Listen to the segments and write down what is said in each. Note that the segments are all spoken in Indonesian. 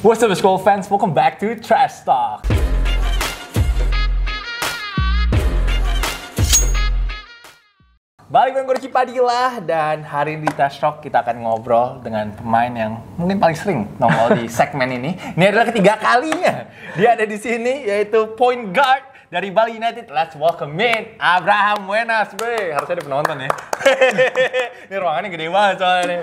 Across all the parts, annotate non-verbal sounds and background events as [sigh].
What's up, school fans? Welcome back to Trash Talk. Balik dengan Gorky Padilla dan hari ini di Trash Talk kita akan ngobrol dengan pemain yang mungkin paling sering nongol di [laughs] segmen ini. Ini adalah ketiga kalinya dia ada di sini yaitu point guard dari Bali United. Let's welcome in Abraham Wenas, be. Harusnya ada penonton ya. [laughs] ini ruangannya gede banget soalnya nih,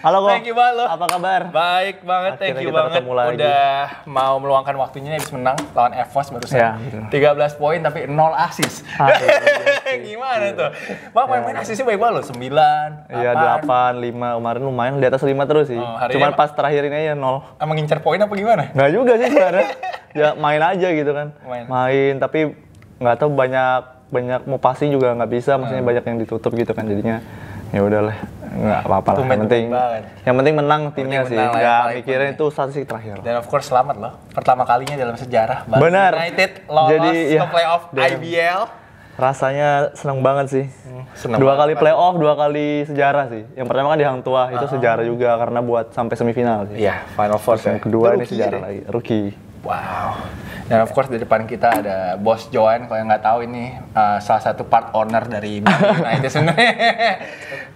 Halo kok. Thank you banget lo. Apa kabar? Baik banget, Akhirnya thank you banget. Lagi. Udah mau meluangkan waktunya habis menang lawan Evos barusan. Ya, 13 poin tapi 0 asis. Iya, iya, iya. [laughs] Gimana tuh? Bang main-main ya. asisnya baik banget lo, 9, Iya, 8, 5. Kemarin lumayan di atas 5 terus sih. Oh, Cuman pas terakhir ini aja 0. Emang ngincer poin apa gimana? Enggak juga sih sebenarnya. [laughs] ya main aja gitu kan. Main, main tapi nggak tahu banyak banyak mau pasti juga nggak bisa, maksudnya hmm. banyak yang ditutup gitu kan jadinya ya udahlah nggak apa-apa lah. Yang penting, banget. yang penting menang timnya penting sih. Ya. nggak ya, mikirin itu statistik terakhir. Dan of course selamat loh, pertama kalinya dalam sejarah Bali Benar. United lolos Jadi, ya, ke iya. playoff damn. IBL. Rasanya seneng banget sih. Hmm, seneng dua banget kali playoff, dua kali sejarah sih. Yang pertama kan di Hang Tua itu uh ah. -huh. sejarah juga karena buat sampai semifinal sih. Iya, yeah, final four. Yang ya. kedua ini sejarah deh. lagi, rookie. Wow. Dan of course di depan kita ada Bos Joan kalau yang nggak tahu ini uh, salah satu part owner dari United itu sebenarnya.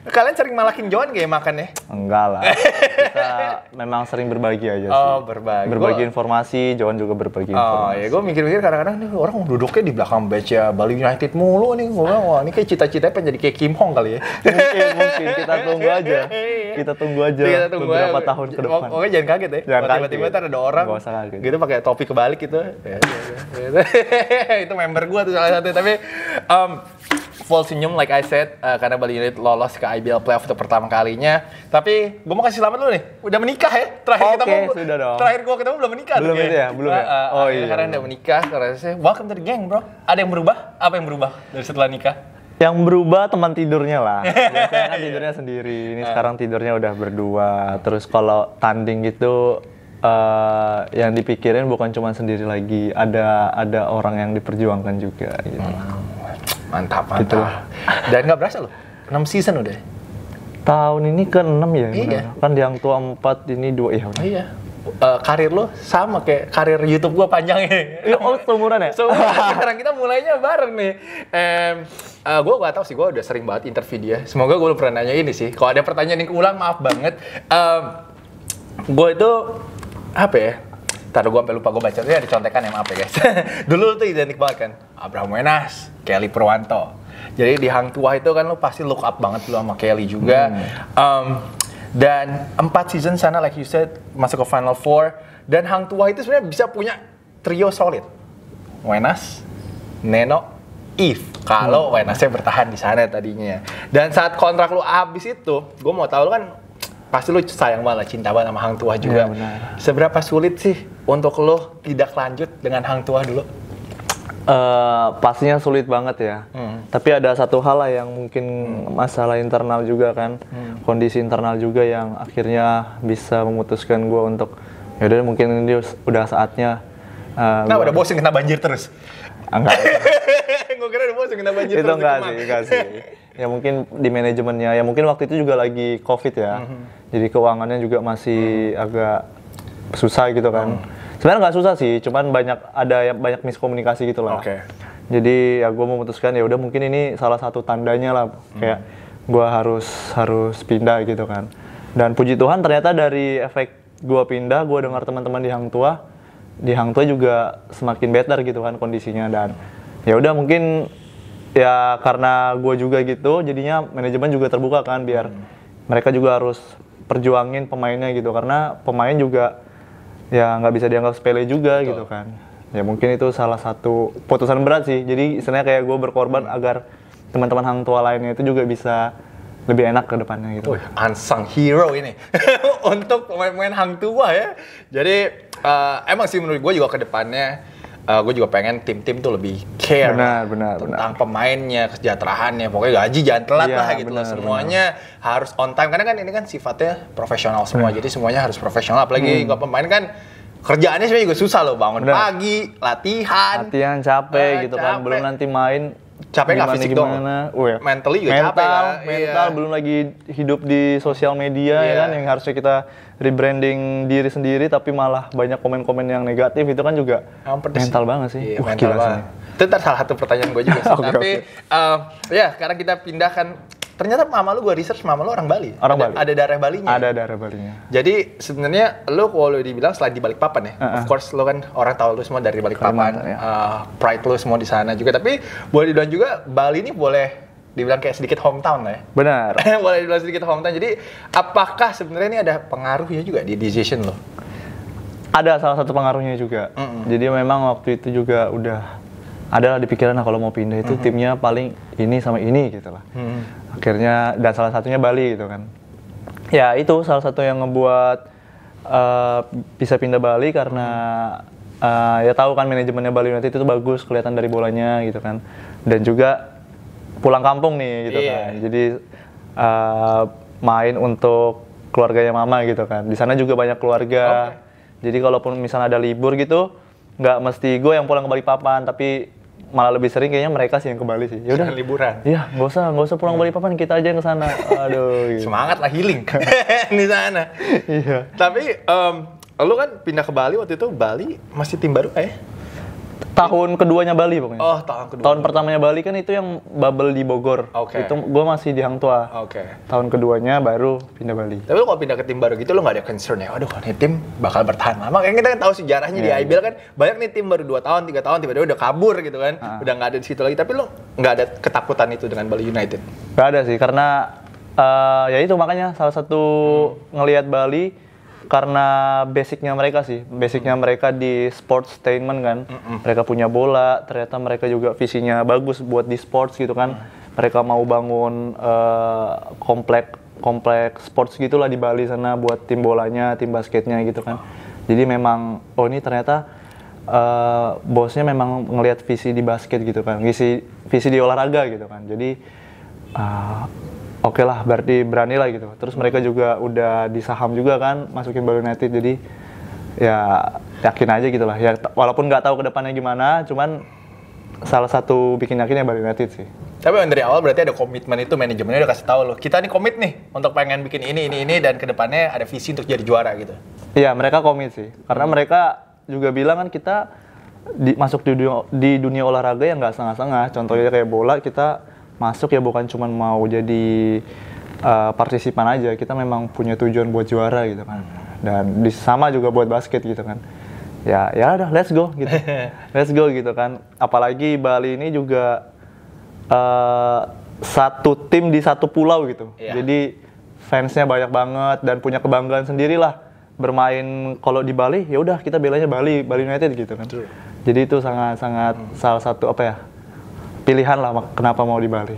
Kalian sering malakin Joan gak ya makan ya? Enggak lah. [laughs] Kita memang sering berbagi aja sih. Oh, berbagi. Berbagi gua... informasi, Joan juga berbagi oh, informasi. Oh, ya gue mikir-mikir kadang-kadang nih orang duduknya di belakang bench ya Bali United mulu nih. Gue bilang, wah ini kayak cita-citanya pengen jadi kayak Kim Hong kali ya. [laughs] mungkin, mungkin. Kita tunggu aja. Iya. Kita tunggu aja kita tunggu beberapa aja. tahun ke oh, depan. Pokoknya jangan kaget ya. Jangan tiba-tiba ada orang gitu pakai topi kebalik gitu Iya, iya, iya. itu member gue tuh salah satu tapi um, full senyum like I said uh, karena Bali United lolos ke IBL playoff untuk pertama kalinya. Tapi gue mau kasih selamat dulu nih. Udah menikah ya? Terakhir okay, ketemu. sudah dong. Terakhir gue ketemu belum menikah. Belum ya, belum ya. Uh, uh oh iya. Karena udah menikah, rasanya welcome to the gang, bro. Ada yang berubah? Apa yang berubah dari setelah nikah? Yang berubah teman tidurnya lah. [laughs] Biasanya kan tidurnya sendiri. Ini uh. sekarang tidurnya udah berdua. Terus kalau tanding gitu Eh, yang dipikirin bukan cuma sendiri lagi, ada ada orang yang diperjuangkan juga gitu. Hmm. Mantap, mantap. Gitu Dan nggak berasa loh, 6 season udah. Tahun ini ke 6 ya? Iya. Kan yang tua 4, ini 2 ya? Benar. Iya uh, karir lo sama kayak karir YouTube gue ya iya, Oh, seumuran ya? Seumuran. [laughs] Sekarang kita mulainya bareng nih. Um, uh, eh, gue gak tau sih, gue udah sering banget interview dia. Semoga gue pernah nanya ini sih. Kalau ada pertanyaan yang ulang, maaf banget. Um, gue itu apa ya? Tadi gue sampai lupa gue baca. Ini ada contekan yang apa ya, guys. [laughs] Dulu tuh identik banget kan. Abraham Wenas, Kelly Perwanto. Jadi di Hang Tuah itu kan lo pasti look up banget lo sama Kelly juga. Hmm. Um, dan empat season sana like you said masuk ke Final Four dan Hang Tuah itu sebenarnya bisa punya trio solid. Wenas, Neno, If. kalau hmm. Wenasnya bertahan di sana tadinya. Dan saat kontrak lu habis itu, gue mau tahu lu kan pasti lo sayang banget lah, cinta banget sama hang tua juga. Ya, benar. Seberapa sulit sih untuk lo tidak lanjut dengan hang tua dulu? Uh, pastinya sulit banget ya. Hmm. Tapi ada satu hal lah yang mungkin hmm. masalah internal juga kan, hmm. kondisi internal juga yang akhirnya bisa memutuskan gue untuk yaudah mungkin ini udah saatnya. Uh, nah, gua... udah bosen kena banjir terus. Ah, enggak. [laughs] gue kira udah bosen kena banjir itu terus. Itu enggak sih, enggak sih. Ya mungkin di manajemennya, ya mungkin waktu itu juga lagi covid ya. Mm -hmm jadi keuangannya juga masih hmm. agak susah gitu kan hmm. sebenarnya nggak susah sih cuman banyak ada yang banyak miskomunikasi gitu lah okay. jadi ya gue memutuskan ya udah mungkin ini salah satu tandanya lah hmm. kayak gue harus harus pindah gitu kan dan puji Tuhan ternyata dari efek gue pindah gue dengar teman-teman di Hang Tua di Hang Tua juga semakin better gitu kan kondisinya dan ya udah mungkin ya karena gue juga gitu jadinya manajemen juga terbuka kan biar hmm. mereka juga harus perjuangin pemainnya gitu karena pemain juga ya nggak bisa dianggap sepele juga Betul. gitu kan ya mungkin itu salah satu putusan berat sih jadi istilahnya kayak gue berkorban hmm. agar teman-teman hang tua lainnya itu juga bisa lebih enak ke depannya gitu. Wih, unsung hero ini [laughs] untuk pemain-pemain hang tua ya. Jadi uh, emang sih menurut gue juga ke depannya uh, eh, gue juga pengen tim-tim tuh lebih care benar, benar, tentang benar. pemainnya, kesejahteraannya, pokoknya gaji jangan telat ya, lah gitu benar, loh. Semuanya benar. harus on time karena kan ini kan sifatnya profesional semua, benar. jadi semuanya harus profesional. Apalagi hmm. gue pemain kan kerjaannya sebenarnya juga susah loh bangun benar. pagi, latihan, latihan capek uh, gitu capek. kan, belum nanti main capek gak fisik gimana, dong? Oh, iya. Mentally juga mental, capek ya. Mental, iya. belum lagi hidup di sosial media ya iya. ya kan yang harusnya kita rebranding diri sendiri tapi malah banyak komen-komen yang negatif itu kan juga mental sih. banget sih. Iya, Wah, mental gila banget. Itu salah satu pertanyaan gue juga sih. [laughs] okay, tapi okay. Uh, eh, ya sekarang kita pindahkan ternyata mama lu gue research mama lu orang Bali. Orang ada, Bali. Ada darah Balinya. Ada darah Balinya. Jadi sebenarnya lu kalau dibilang selain di papan ya, uh-uh. of course lu kan orang tahu lu semua dari Balikpapan, ya. uh, pride lu semua di sana juga. Tapi boleh dibilang juga Bali ini boleh dibilang kayak sedikit hometown lah ya. [laughs] Benar. boleh dibilang sedikit hometown. Jadi apakah sebenarnya ini ada pengaruhnya juga di decision lo? Ada salah satu pengaruhnya juga. Mm -mm. Jadi memang waktu itu juga udah adalah di pikiran kalau mau pindah itu mm -hmm. timnya paling ini sama ini gitu lah. Mm -hmm. Akhirnya dan salah satunya Bali gitu kan. Ya itu salah satu yang ngebuat uh, bisa pindah Bali karena uh, ya tahu kan manajemennya Bali United itu bagus kelihatan dari bolanya gitu kan. Dan juga pulang kampung nih gitu yeah. kan. Jadi uh, main untuk keluarganya mama gitu kan. Di sana juga banyak keluarga. Okay. Jadi kalaupun misalnya ada libur gitu, nggak mesti gue yang pulang ke Bali Papan tapi malah lebih sering kayaknya mereka sih yang ke Bali sih. Ya udah liburan. Iya, nggak usah, nggak usah pulang hmm. Bali papan kita aja yang ke sana. Aduh. [laughs] Gitu. Semangat lah healing [laughs] [laughs] di sana. Iya. Tapi um, lu kan pindah ke Bali waktu itu Bali masih tim baru eh? tahun keduanya Bali pokoknya. Oh, tahun kedua. Tahun pertamanya Bali kan itu yang bubble di Bogor. Oke. Okay. Itu gue masih di Hang Tua. Oke. Okay. Tahun keduanya baru pindah Bali. Tapi lo kalau pindah ke tim baru gitu lo nggak ada concern ya? Aduh, nih tim bakal bertahan lama. Kayaknya kita kan tahu sejarahnya yeah. di IBL iya, iya. kan banyak nih tim baru 2 tahun, 3 tahun tiba-tiba udah kabur gitu kan. Uh. Udah nggak ada di situ lagi. Tapi lo nggak ada ketakutan itu dengan Bali United? Gak ada sih karena uh, ya itu makanya salah satu hmm. ngelihat Bali karena basicnya mereka sih basicnya hmm. mereka di sports statement kan Mm-mm. mereka punya bola ternyata mereka juga visinya bagus buat di sports gitu kan mm. mereka mau bangun uh, komplek komplek sports gitulah di Bali sana buat tim bolanya tim basketnya gitu kan hmm. jadi memang oh ini ternyata uh, bosnya memang ngelihat visi di basket gitu kan, visi visi di olahraga gitu kan. Jadi uh, oke okay lah berarti berani lah gitu terus mereka juga udah di saham juga kan masukin Bali United jadi ya yakin aja gitu lah ya walaupun nggak tahu kedepannya gimana cuman salah satu bikin yakinnya Bali United sih tapi dari awal berarti ada komitmen itu manajemennya udah kasih tahu loh kita nih komit nih untuk pengen bikin ini ini ini dan kedepannya ada visi untuk jadi juara gitu iya mereka komit sih karena hmm. mereka juga bilang kan kita di, masuk di dunia, di dunia olahraga yang nggak setengah-setengah contohnya kayak bola kita masuk ya bukan cuma mau jadi uh, partisipan aja kita memang punya tujuan buat juara gitu kan dan sama juga buat basket gitu kan ya ya udah let's go gitu [laughs] let's go gitu kan apalagi Bali ini juga uh, satu tim di satu pulau gitu yeah. jadi fansnya banyak banget dan punya kebanggaan sendiri lah bermain kalau di Bali ya udah kita belanya Bali Bali United gitu kan True. jadi itu sangat sangat hmm. salah satu apa ya pilihan lah kenapa mau di Bali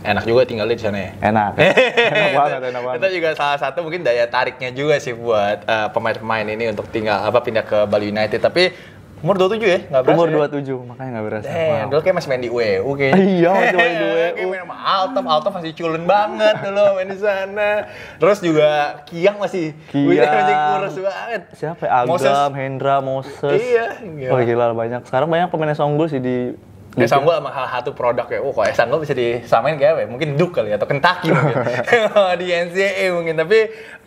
Enak juga tinggal di sana ya. Enak. [laughs] enak banget, enak banget. Itu juga salah satu mungkin daya tariknya juga sih buat pemain eh, pemain-pemain ini untuk tinggal apa pindah ke Bali United. Tapi Umur 27 ya? Gak berasa Umur 27, ya? makanya gak berasa. Eh, wow. dulu kayak masih main di UEU e kayaknya. [laughs] Iya, masih main di UEU. kayak e main sama Altop, Altop masih culun banget dulu main di sana. Terus juga Kiang masih, Kiang. masih kurus banget. Siapa ya? Agam, Moses. Hendra, Moses. Iya. iya. oh gila banyak. Sekarang banyak pemain yang sih di dia sanggul sama hal satu produk ya. Oh, kok sanggul bisa disamain kayak apa ya? Mungkin Duke kali ya, atau Kentucky mungkin. [laughs] [laughs] di NCAA mungkin. Tapi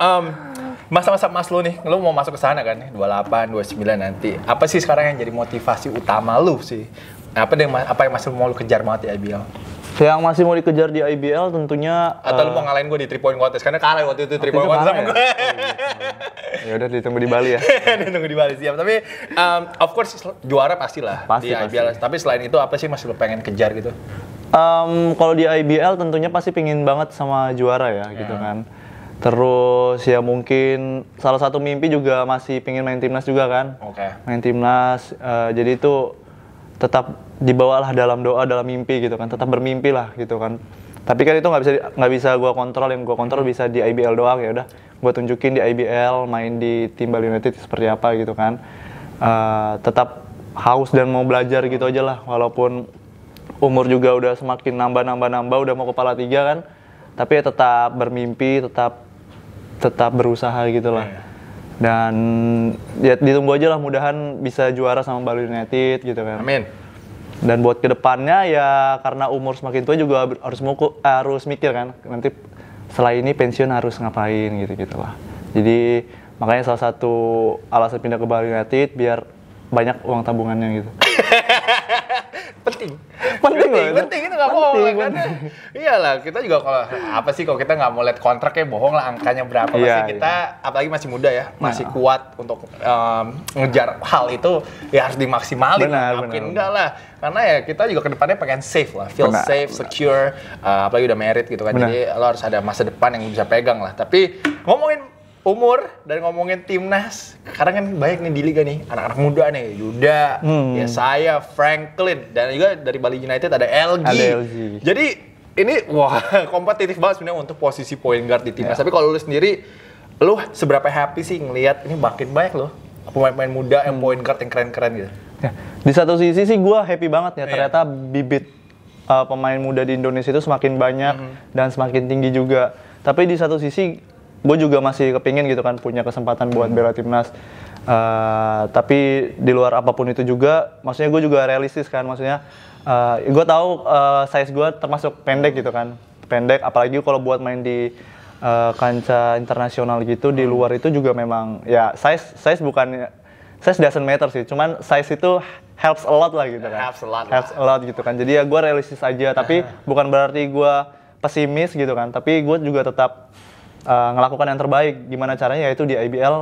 um, masa-masa mas lu nih, lu mau masuk ke sana kan? 28, 29 nanti. Apa sih sekarang yang jadi motivasi utama lu sih? Apa yang apa yang masih mau lu kejar banget ya Biel? Yang masih mau dikejar di IBL tentunya Atau uh, lu eh, mau ngalahin gue di 3 point contest karena kalah waktu itu 3 point contest sama ya? gue. Oh, iya, iya, iya. [laughs] ya udah ditunggu di Bali ya. [laughs] ditunggu di Bali siap. Tapi um, of course juara pastilah pasti, di pasti. Tapi selain itu apa sih masih lu pengen kejar gitu? Um, kalau di IBL tentunya pasti pingin banget sama juara ya yeah. gitu kan. Terus ya mungkin salah satu mimpi juga masih pingin main timnas juga kan. Oke. Okay. Main timnas uh, jadi itu tetap dibawalah dalam doa dalam mimpi gitu kan tetap bermimpi lah gitu kan tapi kan itu nggak bisa nggak bisa gue kontrol yang gue kontrol bisa di IBL doang ya udah gue tunjukin di IBL main di tim Bali United seperti apa gitu kan uh, tetap haus dan mau belajar gitu aja lah walaupun umur juga udah semakin nambah nambah nambah udah mau kepala tiga kan tapi ya tetap bermimpi tetap tetap berusaha gitu lah iya. dan ya ditunggu aja lah mudahan bisa juara sama Bali United gitu kan amin dan buat kedepannya ya karena umur semakin tua juga harus muku, harus mikir kan nanti setelah ini pensiun harus ngapain gitu gitulah jadi makanya salah satu alasan pindah ke Bali United biar banyak uang tabungannya gitu [laughs] penting penting loh penting itu nggak bohong kan iyalah kita juga kalau apa sih kalau kita nggak mau lihat kontrak ya bohong lah angkanya berapa pasti iya, yeah, iya. kita yeah. apalagi masih muda ya masih nah. kuat untuk um, ngejar hal itu ya harus dimaksimalin benar, mungkin enggak lah karena ya kita juga kedepannya pengen safe lah feel benar, safe benar. secure uh, apalagi udah merit gitu kan benar. jadi lo harus ada masa depan yang bisa pegang lah tapi ngomongin umur dan ngomongin timnas karena kan banyak nih di liga nih anak-anak muda nih Yuda hmm. ya saya Franklin dan juga dari Bali United ada LG, ada LG. jadi ini wah [laughs] kompetitif banget sebenarnya untuk posisi point guard di timnas Ya. tapi kalau lu sendiri lu seberapa happy sih ngelihat ini makin banyak loh pemain-pemain muda yang hmm. point guard yang keren-keren gitu ya. di satu sisi sih gua happy banget ya iya. ternyata ya. bibit uh, pemain muda di Indonesia itu semakin banyak -hmm. dan semakin tinggi juga tapi di satu sisi gue juga masih kepingin gitu kan punya kesempatan buat bela timnas uh, tapi di luar apapun itu juga maksudnya gue juga realistis kan maksudnya uh, eh, gue tahu uh, size gue termasuk pendek gitu kan pendek apalagi kalau buat main di uh, kancah internasional gitu di luar itu juga memang ya size size bukan size doesn't matter sih cuman size itu helps a lot lah gitu kan helps a lot helps a lot gitu kan jadi ya gue realistis aja tapi [laughs] bukan berarti gue pesimis gitu kan tapi gue juga tetap uh, ngelakukan yang terbaik gimana caranya yaitu di IBL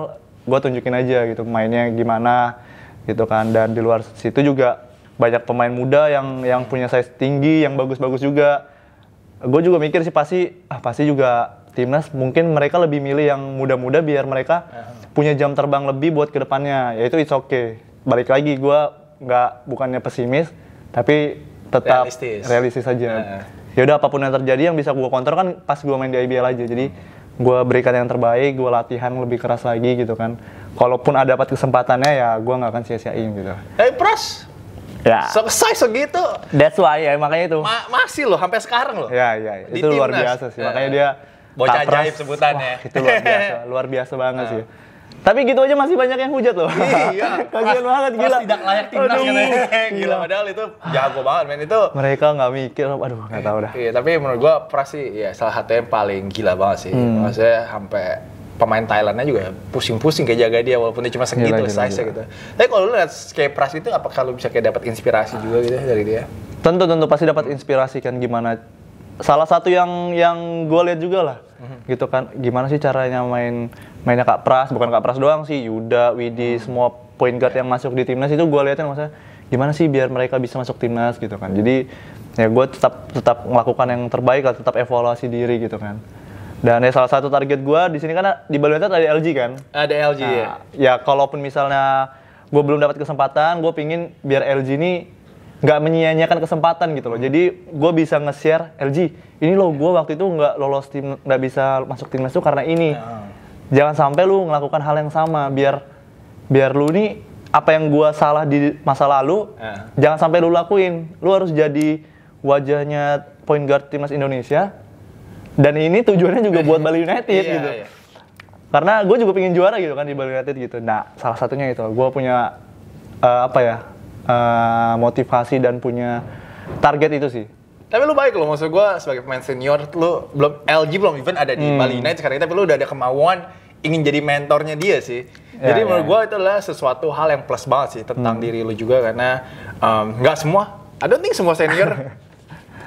gue tunjukin aja gitu mainnya gimana gitu kan dan di luar situ juga banyak pemain muda yang yang punya size tinggi yang bagus-bagus juga gue juga mikir sih pasti ah pasti juga timnas mungkin mereka lebih milih yang muda-muda biar mereka punya jam terbang lebih buat kedepannya yaitu it's okay balik lagi gue nggak bukannya pesimis tapi tetap realistis, realistis aja ya udah apapun yang terjadi yang bisa gue kontrol kan pas gue main di IBL aja jadi hmm gue berikan yang terbaik gue latihan lebih keras lagi gitu kan kalaupun ada dapat kesempatannya ya gue nggak akan sia-siain gitu eh hey, pros Ya. Selesai segitu. That's why ya makanya itu. Ma masih loh sampai sekarang loh. Ya ya itu luar biasa sih. Ya. Makanya dia bocah ajaib sebutannya. Wah, itu luar biasa, [laughs] luar biasa banget nah. sih. Tapi gitu aja masih banyak yang hujat loh. Iya. [laughs] Kasian banget gila. Tidak layak timnas katanya. [laughs] Gila iya. padahal itu jago banget men itu. Mereka nggak mikir, aduh nggak tahu dah. Iya, tapi menurut gua Pras sih ya salah satu yang paling gila banget sih. Hmm. Maksudnya sampai pemain Thailandnya juga pusing-pusing kayak jaga dia walaupun dia cuma segitu size gitu. Tapi kalau lu lihat kayak Pras itu apakah lu bisa kayak dapat inspirasi juga gitu ya dari dia? Tentu tentu pasti dapat inspirasi kan gimana salah satu yang yang gue lihat juga lah hmm. gitu kan gimana sih caranya main mainnya Kak Pras, bukan Kak Pras doang sih, Yuda, Widi, hmm. semua point guard yang masuk di timnas itu gue liatin maksudnya gimana sih biar mereka bisa masuk timnas gitu kan. Jadi ya gue tetap tetap melakukan yang terbaik lah, tetap evaluasi diri gitu kan. Dan ya salah satu target gue di sini kan di Bali United ada LG kan. Ada LG nah, ya. Ya kalaupun misalnya gue belum dapat kesempatan, gue pingin biar LG ini nggak menyia-nyiakan kesempatan gitu loh. Hmm. Jadi gue bisa nge-share LG. Ini loh gue waktu itu nggak lolos tim, nggak bisa masuk timnas tuh karena ini. Nah jangan sampai lu melakukan hal yang sama biar biar lu nih apa yang gua salah di masa lalu uh. jangan sampai lu lakuin lu harus jadi wajahnya point guard timnas Indonesia dan ini tujuannya juga buat Bali United [laughs] yeah, gitu yeah. karena gue juga pengen juara gitu kan di Bali United gitu nah salah satunya itu gue punya uh, apa ya uh, motivasi dan punya target itu sih tapi lu baik loh, maksud gue sebagai pemain senior, lu belum LG belum even ada di hmm. Bali United sekarang, tapi lu udah ada kemauan ingin jadi mentornya dia sih. Ya, jadi ya. menurut ya. gue itu adalah sesuatu hal yang plus banget sih tentang hmm. diri lu juga karena nggak um, semua, I don't think semua senior [laughs]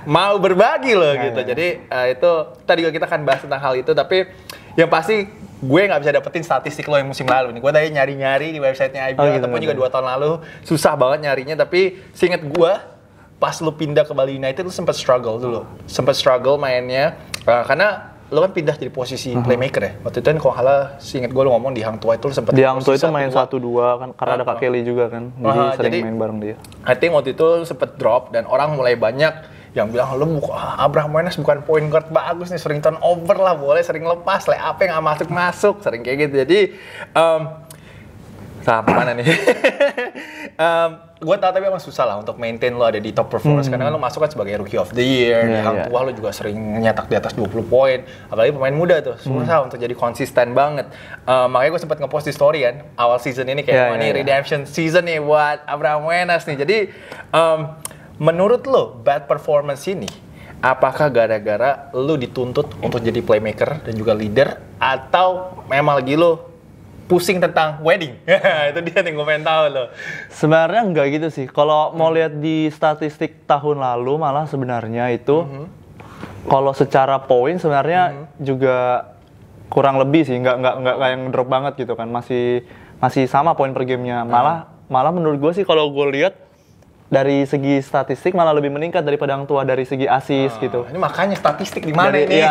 mau berbagi loh ya, gitu. Ya. ya. Jadi uh, itu tadi kita akan bahas tentang hal itu tapi yang pasti gue nggak bisa dapetin statistik lo yang musim lalu nih. Gue tadi nyari-nyari di websitenya IBL oh, gitu, ataupun gitu. juga dua tahun lalu susah banget nyarinya tapi seinget gue pas lu pindah ke Bali United lu sempat struggle dulu, sempat struggle mainnya uh, karena lo kan pindah jadi posisi uh-huh. playmaker ya. Waktu itu kan kalau salah seinget gue lo ngomong di Hang Tua itu lo sempet di Hang Tua itu main satu dua kan karena uh, ada Kak ah. Kelly juga kan. Jadi uh, sering jadi, main bareng dia. I think waktu itu sempet drop dan orang mulai banyak yang bilang lo buka Abraham Wenas bukan point guard bagus nih sering over lah boleh sering lepas lah apa yang gak masuk masuk sering kayak gitu jadi um, tahap mana nih? [laughs] um, gue tau tapi emang susah lah untuk maintain lo ada di top performance hmm. karena kan lo masuk kan sebagai rookie of the year, yeah, yang yeah. tua lo juga sering nyetak di atas 20 poin, apalagi pemain muda tuh hmm. susah hmm. untuk jadi konsisten banget. Uh, makanya gue sempat ngepost di story kan awal season ini kayak yeah, iya, yeah, ini iya, iya. yeah. redemption season nih buat Abraham Wenas nih. Jadi um, menurut lo bad performance ini apakah gara-gara lo dituntut untuk jadi playmaker dan juga leader atau memang lagi lo pusing tentang wedding. [laughs] itu dia yang gue pengen tahu loh. Sebenarnya enggak gitu sih. Kalau mau hmm. lihat di statistik tahun lalu malah sebenarnya itu hmm. kalau secara poin sebenarnya hmm. juga kurang lebih sih nggak nggak nggak yang drop banget gitu kan masih masih sama poin per gamenya malah hmm. malah menurut gue sih kalau gue lihat dari segi statistik malah lebih meningkat daripada yang tua dari segi asis uh, gitu. Ini makanya statistik di mana ini? Ya,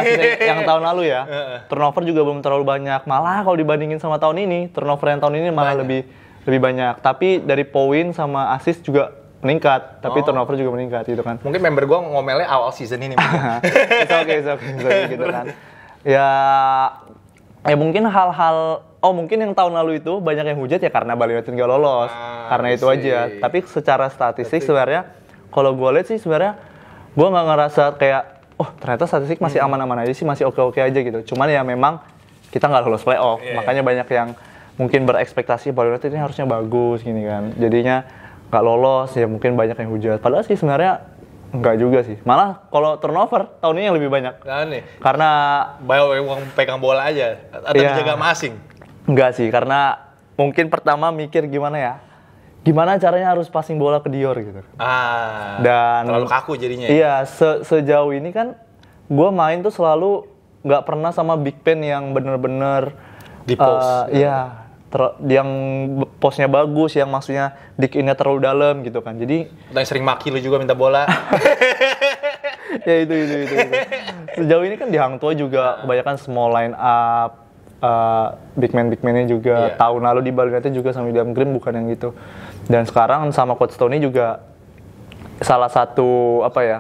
yang tahun lalu ya. [laughs] turnover juga belum terlalu banyak. Malah kalau dibandingin sama tahun ini, turnover yang tahun ini malah banyak. lebih lebih banyak. Tapi dari poin sama asis juga meningkat, tapi oh. turnover juga meningkat gitu kan. Mungkin member gue ngomelnya awal season ini. Oke, oke, oke gitu [laughs] kan. Ya ya mungkin hal-hal oh mungkin yang tahun lalu itu banyak yang hujat ya karena Bali United nggak lolos ah, karena itu aja tapi secara statistik sebenarnya kalau gue lihat sih sebenarnya gue nggak ngerasa kayak oh ternyata statistik masih hmm. aman-aman aja sih masih oke-oke aja gitu cuman ya memang kita nggak lolos playoff yeah. Iya. makanya banyak yang mungkin berekspektasi Bali United ini harusnya bagus gini kan jadinya nggak lolos ya mungkin banyak yang hujat padahal sih sebenarnya Enggak juga sih. Malah kalau turnover tahun ini yang lebih banyak. Nah, Karena bayar uang pegang bola aja atau iya. dijaga masing. Enggak sih, karena mungkin pertama mikir gimana ya? Gimana caranya harus passing bola ke Dior gitu. Ah. Dan terlalu kaku jadinya. Ya? Iya, se sejauh ini kan gue main tuh selalu nggak pernah sama Big Pen yang bener-bener di post. Uh, Iya, ter, yang posnya bagus, yang maksudnya dig ini terlalu dalam gitu kan. Jadi yang sering maki lu juga minta bola. [laughs] ya itu itu itu. itu. Sejauh ini kan di Hang Tua juga kebanyakan small line up Uh, big man big man-nya juga yeah. tahun lalu di Bali juga sama William Green bukan yang gitu dan sekarang sama coach Tony juga salah satu apa ya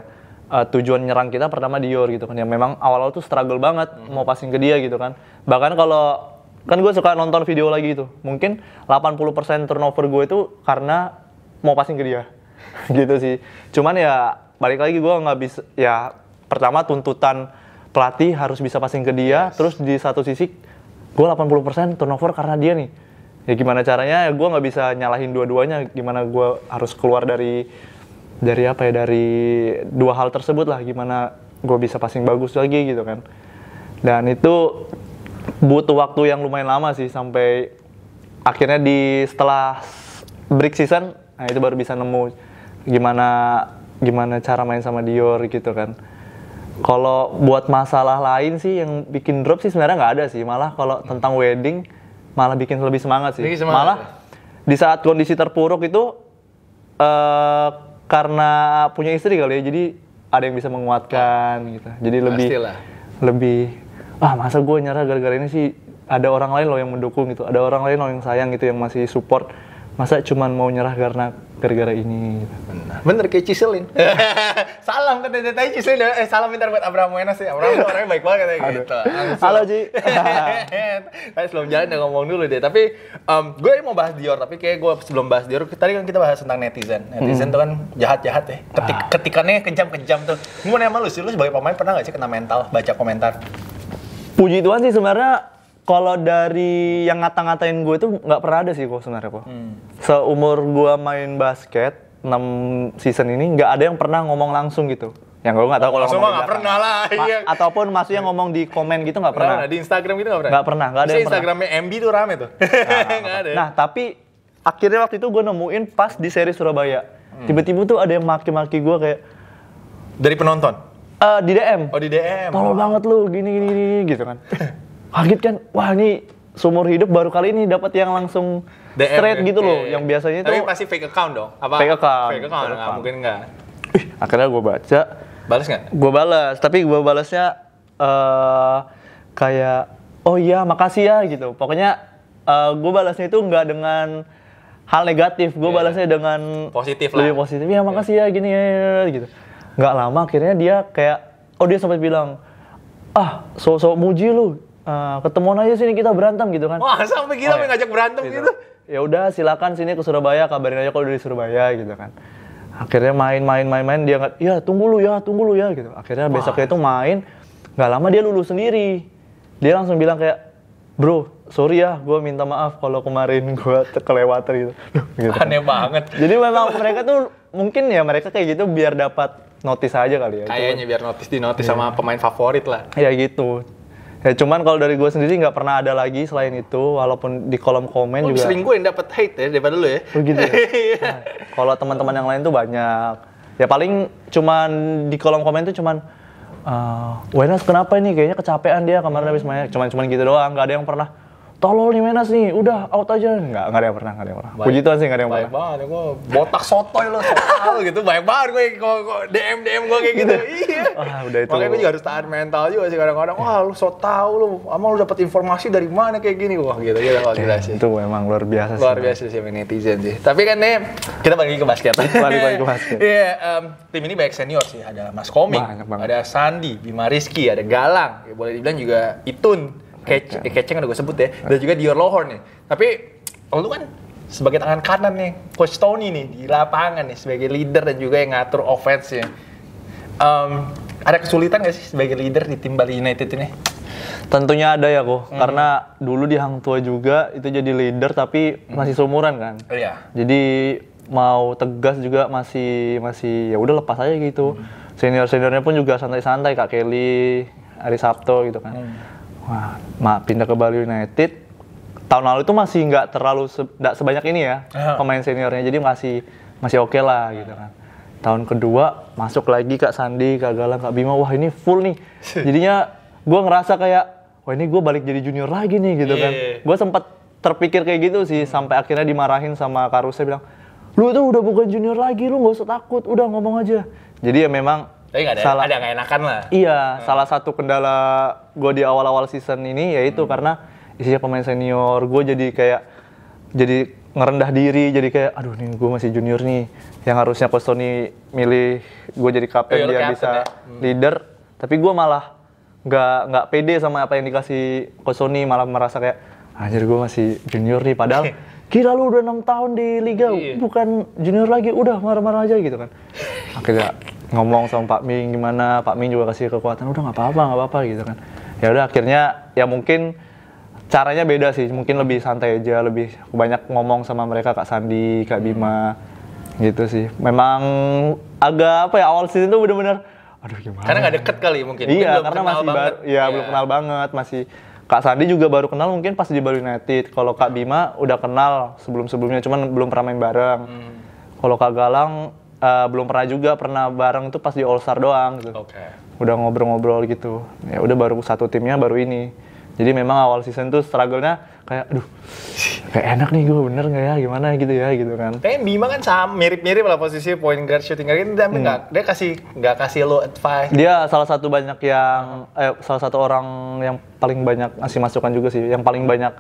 uh, tujuan nyerang kita pertama Dior gitu kan yang memang awal-awal tuh struggle banget mm -hmm. mau passing ke dia gitu kan bahkan kalau kan gue suka nonton video lagi itu mungkin 80% turnover gue itu karena mau passing ke dia [laughs] gitu sih cuman ya balik lagi gue nggak bisa ya pertama tuntutan pelatih harus bisa passing ke dia yes. terus di satu sisi gue 80% turnover karena dia nih ya gimana caranya ya gue nggak bisa nyalahin dua-duanya gimana gue harus keluar dari dari apa ya dari dua hal tersebut lah gimana gue bisa passing bagus lagi gitu kan dan itu butuh waktu yang lumayan lama sih sampai akhirnya di setelah break season nah itu baru bisa nemu gimana gimana cara main sama Dior gitu kan kalau buat masalah lain sih yang bikin drop sih sebenarnya nggak ada sih malah kalau tentang wedding malah bikin lebih semangat sih semangat. malah ya? di saat kondisi terpuruk itu uh, karena punya istri kali ya jadi ada yang bisa menguatkan gitu jadi lebih lebih ah masa gue nyerah gara-gara ini sih ada orang lain loh yang mendukung gitu ada orang lain loh yang sayang gitu yang masih support masa cuman mau nyerah karena gara-gara ini bener bener kayak Ciselin [laughs] salam ke Dede Tai Ciselin eh salam minta buat Abraham Wenas sih Abraham tuh orangnya baik banget kayak gitu Langsung. halo Ji [laughs] tadi sebelum jalan udah ngomong dulu deh tapi um, gue mau bahas Dior tapi kayak gue sebelum bahas Dior tadi kan kita bahas tentang netizen netizen hmm. tuh kan jahat-jahat ya Ketik, ah. ketikannya kejam-kejam tuh gue gimana emang lu sih lu sebagai pemain pernah gak sih kena mental baca komentar puji Tuhan sih sebenarnya kalau dari yang ngata-ngatain gue itu nggak pernah ada sih kok sebenarnya kok. Hmm. Seumur gue main basket 6 season ini nggak ada yang pernah ngomong langsung gitu. Yang gue nggak tahu kalau ngomong nggak pernah lah. Iya. Ma ataupun maksudnya ngomong di komen gitu nggak pernah. di Instagram gitu nggak pernah. Nggak pernah, nggak ada. Yang Instagramnya pernah. MB tuh rame tuh. [laughs] Nah, ada. Ya? nah tapi akhirnya waktu itu gue nemuin pas di seri Surabaya. Hmm. Tiba-tiba hmm. tuh ada yang maki-maki gue kayak dari penonton uh, di DM. Oh di DM. Tolol banget lu gini gini, gini gitu kan. [laughs] Kaget kan, wah ini seumur hidup baru kali ini dapat yang langsung DM, ya, straight okay. gitu loh, yang biasanya itu. Tapi tuh. pasti fake account dong, apa? Fake account. Fake account, account. Nggak, mungkin enggak. Ih, akhirnya gue baca. Balas nggak? Gue balas, tapi gue balasnya uh, kayak oh iya makasih ya gitu. Pokoknya uh, eh, gue balasnya itu nggak dengan hal negatif gue yeah. balasnya dengan positif lah lebih positif ya makasih yeah. ya gini ya, ya, ya gitu nggak lama akhirnya dia kayak oh dia sempat bilang ah sok-sok muji lu uh, ketemuan aja sini kita berantem gitu kan wah sampai kita oh, ya. ngajak berantem gitu, gitu. ya udah silakan sini ke Surabaya kabarin aja kalau dari Surabaya gitu kan akhirnya main main main main dia nggak ya tunggu lu ya tunggu lu ya gitu akhirnya wah. besoknya itu main nggak lama dia lulus sendiri dia langsung bilang kayak bro sorry ya gue minta maaf kalau kemarin [laughs] gue kelewatan gitu. gitu kan. aneh banget jadi memang mereka tuh mungkin ya mereka kayak gitu biar dapat notice aja kali ya. Kayaknya cuman, biar notice di notice iya. sama pemain favorit lah. Ya gitu. Ya cuman kalau dari gue sendiri nggak pernah ada lagi selain itu, walaupun di kolom komen oh, juga. Sering gue yang dapat hate ya daripada lu ya. Begitu. Oh, ya? [laughs] nah, kalau teman-teman yang lain tuh banyak. Ya paling cuman di kolom komen tuh cuman uh, Wenas kenapa ini kayaknya kecapean dia kemarin habis main. Cuman cuman gitu doang, nggak ada yang pernah tolol nih Menas nih, udah out aja. Enggak, enggak ada yang pernah, enggak ada yang pernah. Puji Tuhan sih enggak ada yang baik pernah. Baik banget, gue botak sotoy lo, soal gitu. Baik banget gue kok DM DM gue kayak gitu. [laughs] iya. Ah, udah itu. Makanya gue juga harus tahan mental juga sih kadang-kadang. Wah, lu so tau lu, ama lu dapat informasi dari mana kayak gini. Wah, gitu gitu kalau gila iya, sih. Itu memang luar biasa luar biasa sih netizen sih. Tapi kan nih, kita balik ke basket. balik balik ke [laughs] basket. Iya, tim ini banyak senior sih. Ada Mas Komik, ada Sandi, Bima Rizky, ada Galang. Ya, boleh dibilang juga Itun Kece, kece eh, kan gue sebut ya. Dan juga Dior Lohorn nih. Tapi lu kan sebagai tangan kanan nih, Coach Tony nih di lapangan nih sebagai leader dan juga yang ngatur offense-nya. Um, ada kesulitan gak sih sebagai leader di tim Bali United ini? Tentunya ada ya kok, hmm. karena dulu di Hang Tua juga itu jadi leader tapi hmm. masih seumuran kan. Oh, iya. Jadi mau tegas juga masih masih ya udah lepas aja gitu. Hmm. Senior seniornya pun juga santai-santai Kak Kelly, Ari Sabto gitu kan. Hmm Wah, pindah ke Bali United. Tahun lalu itu masih nggak terlalu tidak gak sebanyak ini ya uh. pemain seniornya, jadi masih masih oke okay lah gitu iya. kan. Tahun kedua masuk lagi Kak Sandi, Kak Galang, Kak Bima, wah ini full nih. Jadinya gue ngerasa kayak, wah ini gue balik jadi junior lagi nih gitu yeah. kan. Iya. Gue sempat terpikir kayak gitu sih, hmm. sampai akhirnya dimarahin sama Karusnya bilang, lu tuh udah bukan junior lagi, lu nggak usah takut, udah ngomong aja. Jadi ya memang tapi gak ada, salah, ada yang enakan lah. Iya, hmm. salah satu kendala gue di awal-awal season ini yaitu hmm. karena isinya pemain senior, gue jadi kayak jadi ngerendah diri, jadi kayak aduh nih gue masih junior nih, yang harusnya Coach Tony milih gue jadi kapten oh, iya, dia captain, bisa ya? hmm. leader, tapi gue malah nggak nggak pede sama apa yang dikasih Coach Tony, malah merasa kayak anjir gue masih junior nih, padahal gila [laughs] lu udah enam tahun di liga, iya. bukan junior lagi, udah marah-marah aja gitu kan. Akhirnya [laughs] ngomong sama Pak Ming gimana Pak Ming juga kasih kekuatan udah nggak apa-apa nggak apa-apa gitu kan ya udah akhirnya ya mungkin caranya beda sih mungkin lebih santai aja lebih banyak ngomong sama mereka Kak Sandi Kak hmm. Bima gitu sih memang agak apa ya awal season itu bener-bener aduh gimana karena nggak deket kali mungkin iya mungkin karena masih baru ya yeah. belum kenal banget masih Kak Sandi juga baru kenal mungkin pas di Bali United kalau Kak Bima udah kenal sebelum sebelumnya cuman belum pernah main bareng hmm. kalau Kak Galang uh, belum pernah juga pernah bareng tuh pas di All Star doang gitu. Okay. Udah ngobrol-ngobrol gitu. Ya udah baru satu timnya baru ini. Jadi memang awal season tuh struggle-nya kayak aduh kayak enak nih gue bener gak ya gimana gitu ya gitu kan. Tapi Bima kan sama mirip-mirip lah posisi point guard shooting guard tapi hmm. dia kasih nggak kasih lo advice. Dia salah satu banyak yang eh, salah satu orang yang paling banyak ngasih masukan juga sih, yang paling banyak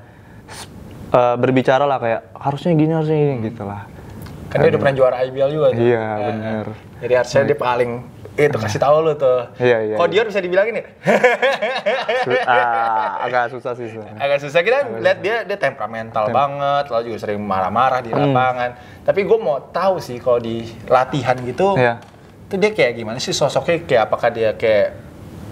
uh, berbicara lah kayak harusnya gini harusnya gini hmm. gitu lah kan dia udah pernah juara IBL juga tuh iya nah, bener jadi harusnya dia paling eh, itu kasih tahu lu tuh iya iya kok iya. Dior bisa dibilangin ya ah, agak susah sih sebenernya. agak susah kita agak lihat dia dia temperamental Tem banget lalu juga sering marah-marah di hmm. lapangan hmm. tapi gue mau tahu sih kalau di latihan gitu iya. itu dia kayak gimana sih sosoknya kayak apakah dia kayak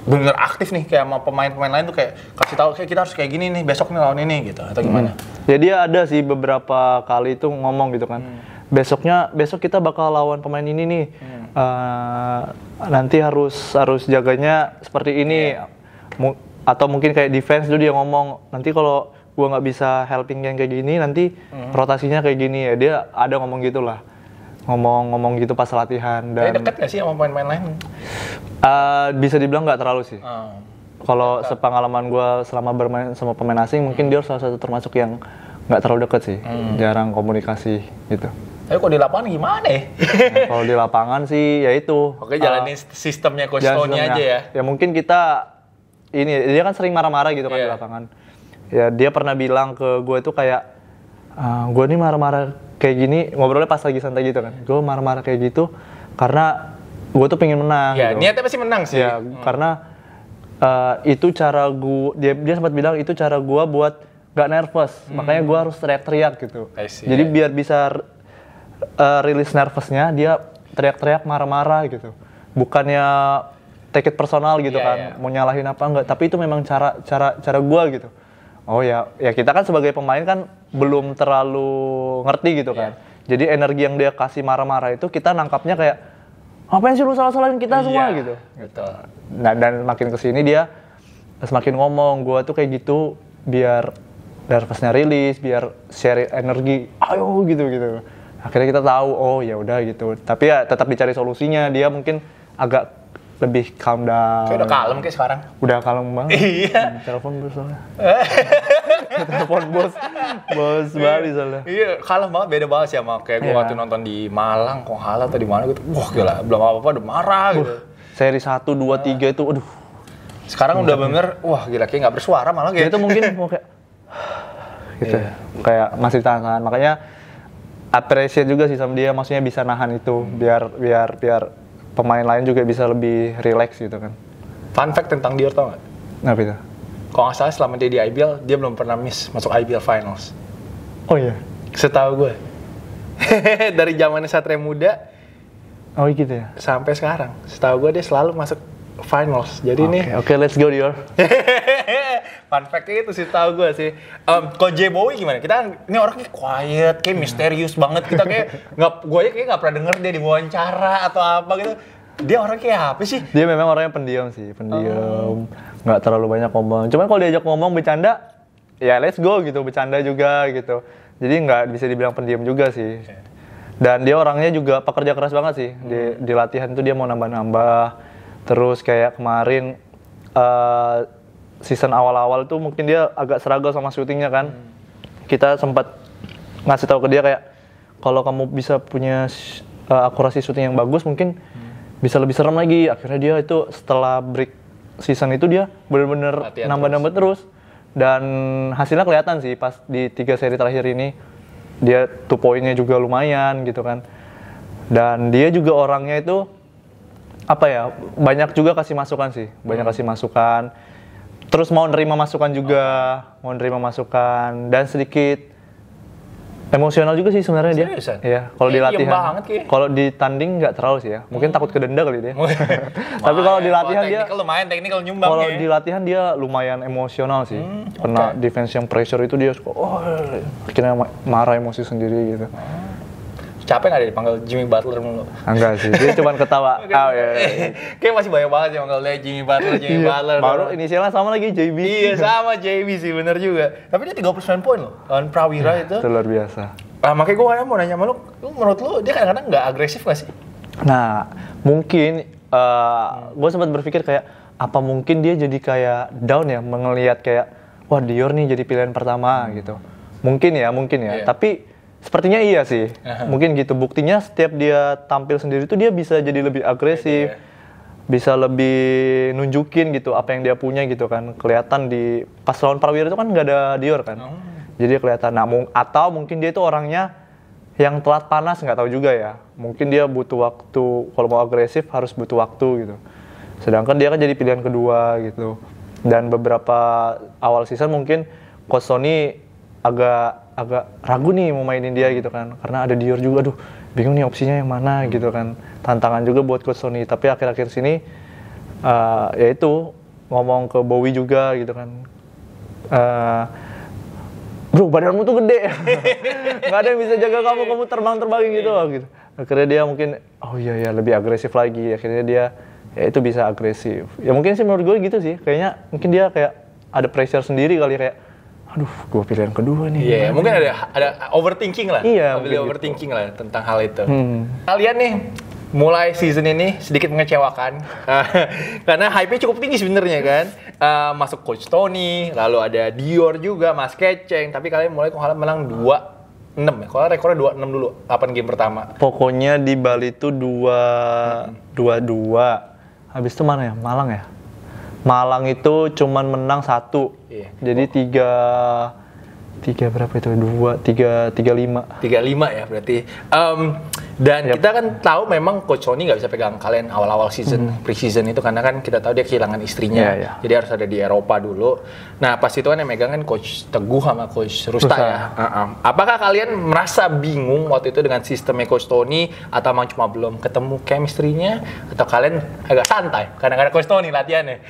bener aktif nih kayak sama pemain-pemain lain tuh kayak kasih tahu kayak kita harus kayak gini nih besok nih lawan ini gitu atau gimana? Hmm. Ya dia ada sih beberapa kali itu ngomong gitu kan. Hmm besoknya besok kita bakal lawan pemain ini nih hmm. uh, nanti harus harus jaganya seperti ini yeah. atau mungkin kayak defense dulu dia ngomong nanti kalau gua nggak bisa helping yang kayak gini nanti hmm. rotasinya kayak gini ya dia ada ngomong gitulah ngomong-ngomong gitu pas latihan dan Jadi deket gak sih sama pemain lain? Uh, bisa dibilang nggak terlalu sih. hmm. Kalau sepengalaman gue selama bermain sama pemain asing, mungkin hmm. dia salah satu termasuk yang nggak terlalu deket sih, hmm. jarang komunikasi gitu. Tapi kok di lapangan gimana ya? Nah, kalau di lapangan sih ya itu. Oke, jalanin uh, sistemnya coach aja ya. Ya mungkin kita ini dia kan sering marah-marah gitu kan yeah. di iya. lapangan. Ya dia pernah bilang ke gue tuh kayak uh, ah, gue nih marah-marah kayak gini ngobrolnya pas lagi santai gitu kan. Gue marah-marah kayak gitu karena gue tuh pengen menang. Ya, gitu. niatnya pasti menang sih. Ya, hmm. karena uh, itu cara gue dia dia sempat bilang itu cara gue buat gak nervous. Hmm. Makanya gue harus teriak-teriak gitu. See, Jadi yeah. biar bisa uh, eh, rilis nervousnya dia teriak-teriak marah-marah gitu bukannya take it personal gitu yeah, kan yeah. mau nyalahin apa enggak tapi itu memang cara cara cara gue gitu oh ya ya kita kan sebagai pemain kan belum terlalu ngerti gitu kan iya. jadi energi yang dia kasih marah-marah itu kita nangkapnya kayak apa yang sih lu salah-salahin kita yeah. semua gitu gitu nah dan makin kesini dia semakin ngomong gue tuh kayak gitu biar nervousnya rilis biar share energi ayo gitu gitu akhirnya kita tahu oh ya udah gitu tapi ya tetap dicari solusinya dia mungkin agak lebih calm down kayak udah kalem kayak sekarang udah kalem banget [laughs] iya hmm, telepon bos soalnya [laughs] telepon bos bos iya. Bali soalnya iya kalah banget beda banget sih sama kayak gue yeah. waktu nonton di Malang kok kalah atau di mana gitu wah gila belum apa apa udah marah uh, gitu seri satu dua ah. tiga itu aduh sekarang udah bener wah gila kayak nggak bersuara malah ya, kayak itu mungkin mau kayak [sighs] gitu yeah. kayak masih tahan makanya appreciate juga sih sama dia maksudnya bisa nahan itu hmm. biar biar biar pemain lain juga bisa lebih relax gitu kan fun fact tentang Dior tau gak? Nah, itu? kalau nggak salah selama dia di IBL dia belum pernah miss masuk IBL Finals oh iya? setahu gue [laughs] dari zamannya Satria Muda oh gitu ya? sampai sekarang setahu gue dia selalu masuk Finals jadi okay, nih oke okay, let's go Dior [laughs] fun fact itu sih tahu gue sih. Um, kalau J Bowie gimana? Kita kan, ini orangnya quiet, kayak misterius banget. Kita kayak nggak, gue aja kayak nggak pernah denger dia diwawancara atau apa gitu. Dia orang kayak apa sih? Dia memang orangnya pendiam sih, pendiam, nggak um. terlalu banyak ngomong. Cuman kalau diajak ngomong bercanda, ya let's go gitu, bercanda juga gitu. Jadi nggak bisa dibilang pendiam juga sih. Dan dia orangnya juga pekerja keras banget sih. Di, hmm. di latihan tuh dia mau nambah-nambah. Terus kayak kemarin uh, season awal-awal tuh mungkin dia agak seragam sama syutingnya kan. Hmm. Kita sempat ngasih tahu ke dia kayak kalau kamu bisa punya uh, akurasi syuting yang bagus mungkin hmm. bisa lebih serem lagi. Akhirnya dia itu setelah break season itu dia benar-benar nambah-nambah terus. terus dan hasilnya kelihatan sih pas di tiga seri terakhir ini dia two poinnya juga lumayan gitu kan dan dia juga orangnya itu apa ya banyak juga kasih masukan sih banyak hmm. kasih masukan terus mau nerima masukan juga oh. mau nerima masukan dan sedikit emosional juga sih sebenarnya dia. Iya, kalau di latihan. Kalau di tanding nggak terlalu sih ya. Mungkin hmm. takut kedenda kali dia. [laughs] Tapi kalau di latihan dia lumayan teknikal nyumbang Kalau ya. di latihan dia lumayan emosional sih. Hmm, Pernah okay. defense yang pressure itu dia suka oh akhirnya marah emosi sendiri gitu. Hmm capek nggak dipanggil Jimmy Butler mulu? Enggak sih, dia cuma ketawa. [laughs] oh, ya. Kayak masih banyak banget yang manggilnya Jimmy Butler, Jimmy iya, Butler. Baru ini inisialnya sama lagi JB. Iya, sama JB sih bener juga. Tapi dia 39 poin loh lawan Prawira ya, itu. Itu luar biasa. Ah, makanya gue kadang mau nanya sama lu, menurut lu dia kadang-kadang nggak agresif nggak sih? Nah, mungkin uh, eh, gue sempat berpikir kayak apa mungkin dia jadi kayak down ya melihat kayak wah Dior nih jadi pilihan pertama hmm. gitu. Mungkin ya, mungkin ya. Yeah. Tapi Sepertinya iya sih. Mungkin gitu. Buktinya setiap dia tampil sendiri itu dia bisa jadi lebih agresif. Yeah. Iya. Bisa lebih nunjukin gitu apa yang dia punya gitu kan. Kelihatan di pas lawan Prawira itu kan nggak ada Dior kan. Oh. Jadi kelihatan. Nah, mung, atau mungkin dia itu orangnya yang telat panas nggak tahu juga ya. Mungkin dia butuh waktu kalau mau agresif harus butuh waktu gitu. Sedangkan dia kan jadi pilihan kedua gitu. Dan beberapa awal season mungkin Kosoni agak agak ragu nih mau mainin dia gitu kan karena ada Dior juga aduh bingung nih opsinya yang mana hmm. gitu kan tantangan juga buat coach Sony tapi akhir-akhir sini uh, ya itu ngomong ke Bowie juga gitu kan uh, bro badanmu tuh gede [laughs] nggak ada yang bisa jaga kamu kamu terbang terbang gitu gitu akhirnya dia mungkin oh iya ya lebih agresif lagi akhirnya dia ya itu bisa agresif ya mungkin sih menurut gue gitu sih kayaknya mungkin dia kayak ada pressure sendiri kali kayak aduh gue pilihan kedua nih iya yeah, mungkin ada ada overthinking lah iya lebih gitu. overthinking gitu. lah tentang hal itu hmm. kalian nih mulai season ini sedikit mengecewakan [laughs] karena hype-nya cukup tinggi sebenarnya kan uh, masuk coach Tony lalu ada Dior juga Mas Keceng tapi kalian mulai kalau menang dua enam ya. Kalau rekornya dua enam dulu, 8 game pertama. Pokoknya di Bali itu dua hmm. dua dua, Habis itu mana ya? Malang ya? Malang itu cuman menang satu Iya. Jadi tiga tiga berapa itu dua tiga tiga lima tiga lima ya berarti um, dan yep. kita kan tahu memang coach Sony nggak bisa pegang kalian awal-awal season hmm. pre season itu karena kan kita tahu dia kehilangan istrinya yeah, yeah. jadi harus ada di Eropa dulu nah pas itu kan yang megang kan coach Teguh sama coach Rusta, Rusta. ya uh -uh. apakah kalian merasa bingung waktu itu dengan sistemnya coach Tony atau memang cuma belum ketemu chemistry-nya atau kalian agak santai karena karena coach Tony latihannya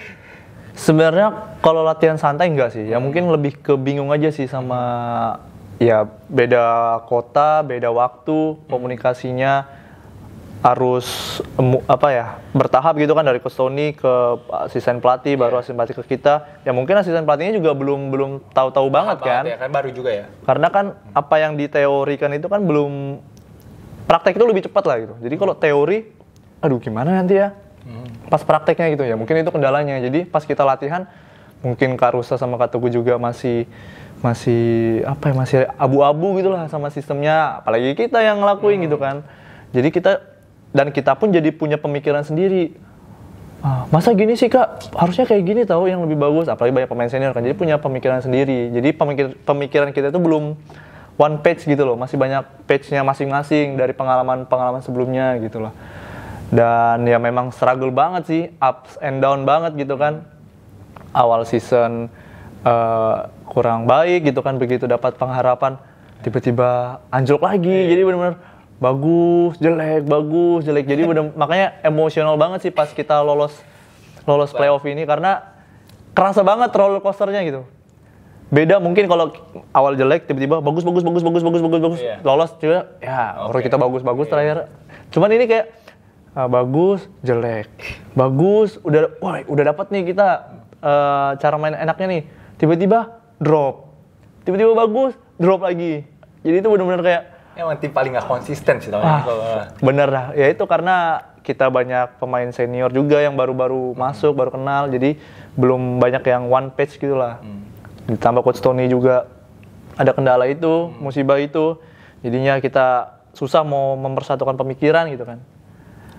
Sebenarnya kalau latihan santai enggak sih, ya mungkin lebih ke aja sih sama ya beda kota, beda waktu, komunikasinya harus apa ya bertahap gitu kan dari ke Sony ke asisten pelatih baru iya. asisten pelatih ke kita ya mungkin asisten pelatihnya juga belum belum tahu-tahu banget, banget kan ya, kan baru juga ya karena kan hmm. apa yang diteorikan itu kan belum praktek itu lebih cepat lah gitu jadi kalau hmm. teori aduh gimana nanti ya pas prakteknya gitu ya mungkin itu kendalanya jadi pas kita latihan mungkin Kak Rusa sama Kak tugu juga masih masih apa ya masih abu-abu gitulah sama sistemnya apalagi kita yang ngelakuin hmm. gitu kan jadi kita dan kita pun jadi punya pemikiran sendiri ah, masa gini sih kak harusnya kayak gini tahu yang lebih bagus apalagi banyak pemain senior kan jadi punya pemikiran sendiri jadi pemikir, pemikiran kita itu belum one page gitu loh masih banyak page-nya masing-masing dari pengalaman-pengalaman sebelumnya gitu loh dan ya memang struggle banget sih ups and down banget gitu kan awal season uh, kurang baik gitu kan begitu dapat pengharapan tiba-tiba anjlok lagi yeah. jadi benar-benar bagus jelek bagus jelek jadi bener, [laughs] makanya emosional banget sih pas kita lolos lolos playoff ini karena kerasa banget roller coasternya gitu beda mungkin kalau awal jelek tiba-tiba bagus bagus bagus bagus bagus bagus bagus yeah. lolos juga ya okay. kita bagus bagus iya. yeah. terakhir cuman ini kayak uh, bagus jelek bagus udah wah udah dapet nih kita uh, cara main enaknya nih tiba-tiba drop tiba-tiba bagus drop lagi jadi itu benar-benar kayak emang tim paling gak konsisten sih ah, bener lah ya itu karena kita banyak pemain senior juga yang baru-baru hmm. masuk baru kenal jadi belum banyak yang one page gitulah hmm. ditambah coach Tony juga ada kendala itu hmm. musibah itu jadinya kita susah mau mempersatukan pemikiran gitu kan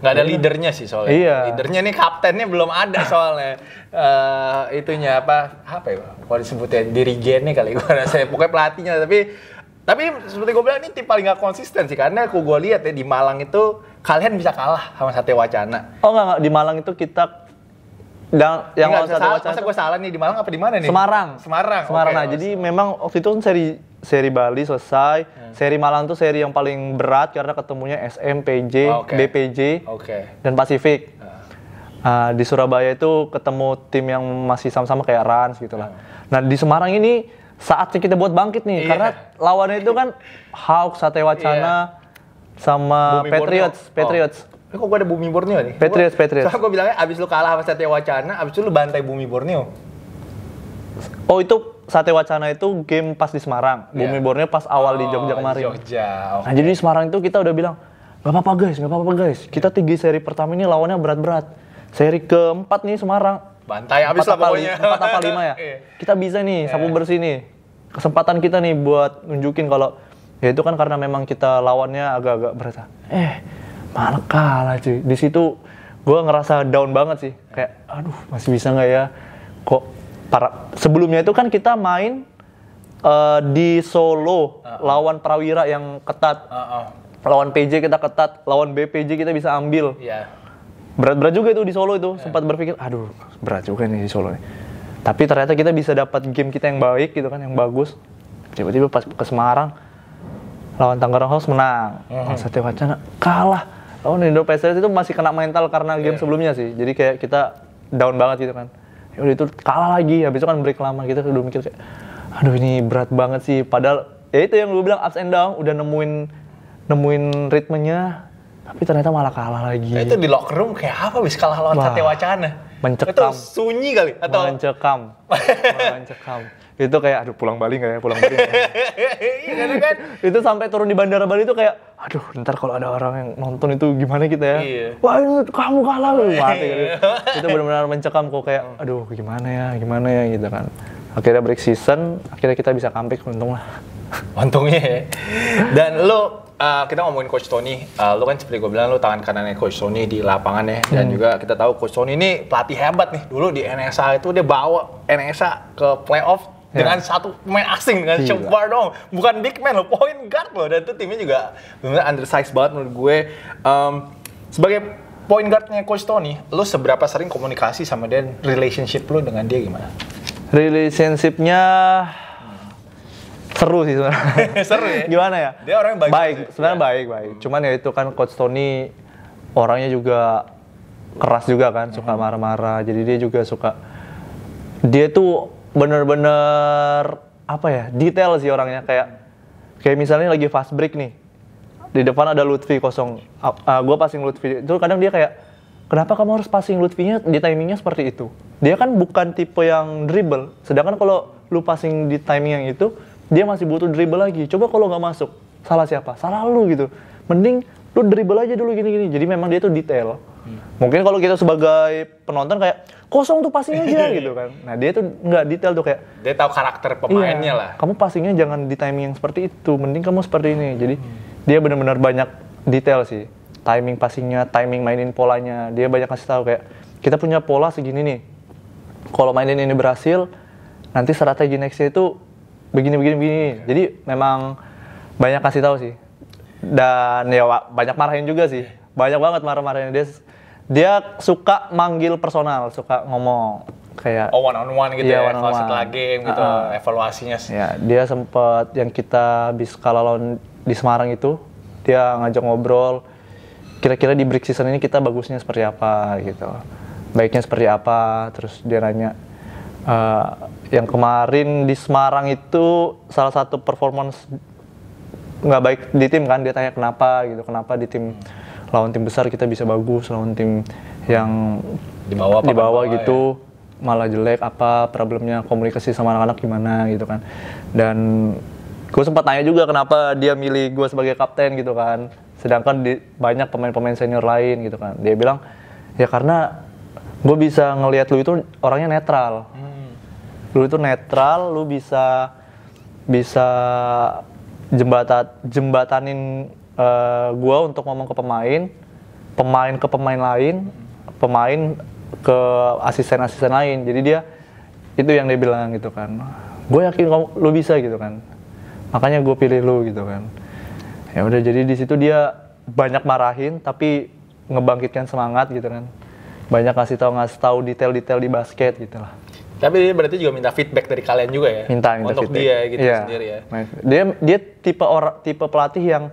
nggak ada iya. leadernya sih soalnya iya. leadernya nih kaptennya belum ada soalnya uh, itunya apa apa ya kalau disebutnya dirigennya kali gue [laughs] saya pokoknya pelatihnya tapi tapi seperti gue bilang ini tim paling gak konsisten sih karena aku gue lihat ya di Malang itu kalian bisa kalah sama Sate Wacana. Oh enggak, enggak. di Malang itu kita dan yang lawan satu wacana. Masa gue salah nih di Malang apa di mana nih? Semarang. Semarang. Semarang. Okay. Nah, jadi memang waktu itu kan seri seri Bali selesai, hmm. seri Malang tuh seri yang paling berat karena ketemunya SM, PJ, okay. BPJ, okay. dan Pasifik. Hmm. Ah, di Surabaya itu ketemu tim yang masih sama-sama kayak Rans gitu lah. Hmm. Nah, di Semarang ini saatnya kita buat bangkit nih yeah. karena lawannya itu kan Hawk, Satewacana, yeah. sama Bumi Patriots, Borneo. Patriots. Oh. Eh, kok gue ada Bumi Borneo nih? Patriots, Patriots. Soalnya gue bilangnya abis lu kalah sama Satya Wacana, abis itu lu bantai Bumi Borneo. Oh itu Satya Wacana itu game pas di Semarang. Yeah. Bumi Borneo pas awal oh, di Jogja kemarin. Jogja, okay. Nah jadi di Semarang itu kita udah bilang, gak apa-apa guys, gak apa-apa guys. Kita iya. tinggi seri pertama ini lawannya berat-berat. Seri keempat nih Semarang. Bantai abis lah pokoknya. Empat apa lima ya? [laughs] Iya. Kita bisa nih, yeah. sapu bersih nih. Kesempatan kita nih buat nunjukin kalau ya itu kan karena memang kita lawannya agak-agak berat. Eh, malah kalah cuy di situ gue ngerasa down banget sih kayak aduh masih bisa nggak ya kok para sebelumnya itu kan kita main uh, di Solo uh -uh. lawan Prawira yang ketat uh -uh. lawan PJ kita ketat lawan BPJ kita bisa ambil iya. berat berat-berat juga itu di Solo itu yeah. sempat berpikir aduh berat juga nih di Solo nih tapi ternyata kita bisa dapat game kita yang baik gitu kan yang bagus tiba-tiba pas ke Semarang lawan Tangerang House menang mm -hmm. Satya Wacana kalah Oh, Nintendo PS itu masih kena mental karena game yeah. sebelumnya sih. Jadi kayak kita down banget gitu kan. Ya itu kalah lagi, habis itu kan break lama kita gitu, udah mikir kayak aduh ini berat banget sih. Padahal ya itu yang gue bilang ups and down, udah nemuin nemuin ritmenya tapi ternyata malah kalah lagi. Ya, itu di locker room kayak apa bisa kalah lawan Wah, Satya Wacana? Mencekam. Itu sunyi kali atau mencekam. [laughs] mencekam itu kayak aduh pulang Bali nggak ya pulang Bali ya? [laughs] Iya, gitu kan? itu sampai turun di bandara Bali itu kayak aduh ntar kalau ada orang yang nonton itu gimana kita ya iya. wah kamu kalah loh mati gitu. Iya. itu benar-benar mencekam kok kayak hmm. aduh gimana ya gimana ya gitu kan akhirnya break season akhirnya kita bisa comeback untung lah [laughs] untungnya ya. dan lo Uh, kita ngomongin Coach Tony, uh, lo kan seperti gue bilang lo tangan kanannya Coach Tony di lapangan ya, dan hmm. juga kita tahu Coach Tony ini pelatih hebat nih. Dulu di NSA itu dia bawa NSA ke playoff Ya. dengan satu pemain asing dengan Shepard dong bukan big man lo point guard lo dan itu timnya juga benar undersized banget menurut gue um, sebagai point guardnya coach Tony lo seberapa sering komunikasi sama dia relationship lo dengan dia gimana relationshipnya seru sih sebenarnya. [laughs] seru ya? Gimana ya? Dia orang baik. Baik, sebenarnya iya. baik, baik. Cuman ya itu kan coach Tony orangnya juga keras juga kan, suka hmm. marah-marah. Jadi dia juga suka dia tuh bener-bener apa ya detail sih orangnya kayak kayak misalnya lagi fast break nih di depan ada Lutfi kosong uh, uh, gue passing Lutfi itu kadang dia kayak kenapa kamu harus passing Lutfinya di timingnya seperti itu dia kan bukan tipe yang dribble sedangkan kalau lu passing di timing yang itu dia masih butuh dribble lagi coba kalau nggak masuk salah siapa salah lu gitu mending lu dribble aja dulu gini-gini jadi memang dia tuh detail mungkin kalau kita sebagai penonton kayak kosong tuh passingnya aja [laughs] gitu kan nah dia tuh nggak detail tuh kayak dia tahu karakter pemainnya iya, lah kamu passingnya jangan di timing yang seperti itu mending kamu seperti ini hmm. jadi hmm. dia benar-benar banyak detail sih timing passingnya timing mainin polanya dia banyak kasih tahu kayak kita punya pola segini nih kalau mainin ini berhasil nanti strategi nextnya itu begini begini begini iya. jadi memang banyak kasih tahu sih dan ya banyak marahin juga sih iya. banyak banget marah-marahin dia dia suka manggil personal, suka ngomong kayak oh one on one gitu yeah, ya, setelah game gitu uh, evaluasinya sih. Iya, yeah, dia sempat yang kita bis kalau lawan di Semarang itu dia ngajak ngobrol kira-kira di break season ini kita bagusnya seperti apa gitu baiknya seperti apa terus dia nanya uh, yang kemarin di Semarang itu salah satu performance nggak baik di tim kan dia tanya kenapa gitu kenapa di tim hmm lawan tim besar kita bisa bagus lawan tim yang di bawah di bawah gitu ya? malah jelek apa problemnya komunikasi sama anak-anak gimana gitu kan dan gue sempat tanya juga kenapa dia milih gue sebagai kapten gitu kan sedangkan di, banyak pemain-pemain senior lain gitu kan dia bilang ya karena gue bisa ngelihat lu itu orangnya netral hmm. lu itu netral lu bisa bisa jembatan jembatanin uh, eh, gue untuk ngomong ke pemain, pemain ke pemain lain, pemain ke asisten-asisten lain. Jadi dia itu yang dia bilang gitu kan. Gue yakin kamu, lu bisa gitu kan. Makanya gue pilih lu gitu kan. Ya udah jadi di situ dia banyak marahin tapi ngebangkitkan semangat gitu kan. Banyak ngasih tahu ngasih tahu detail-detail di basket gitu lah. Tapi dia berarti juga minta feedback dari kalian juga ya? Minta, minta untuk feedback. dia gitu yeah. sendiri ya. Dia dia tipe orang tipe pelatih yang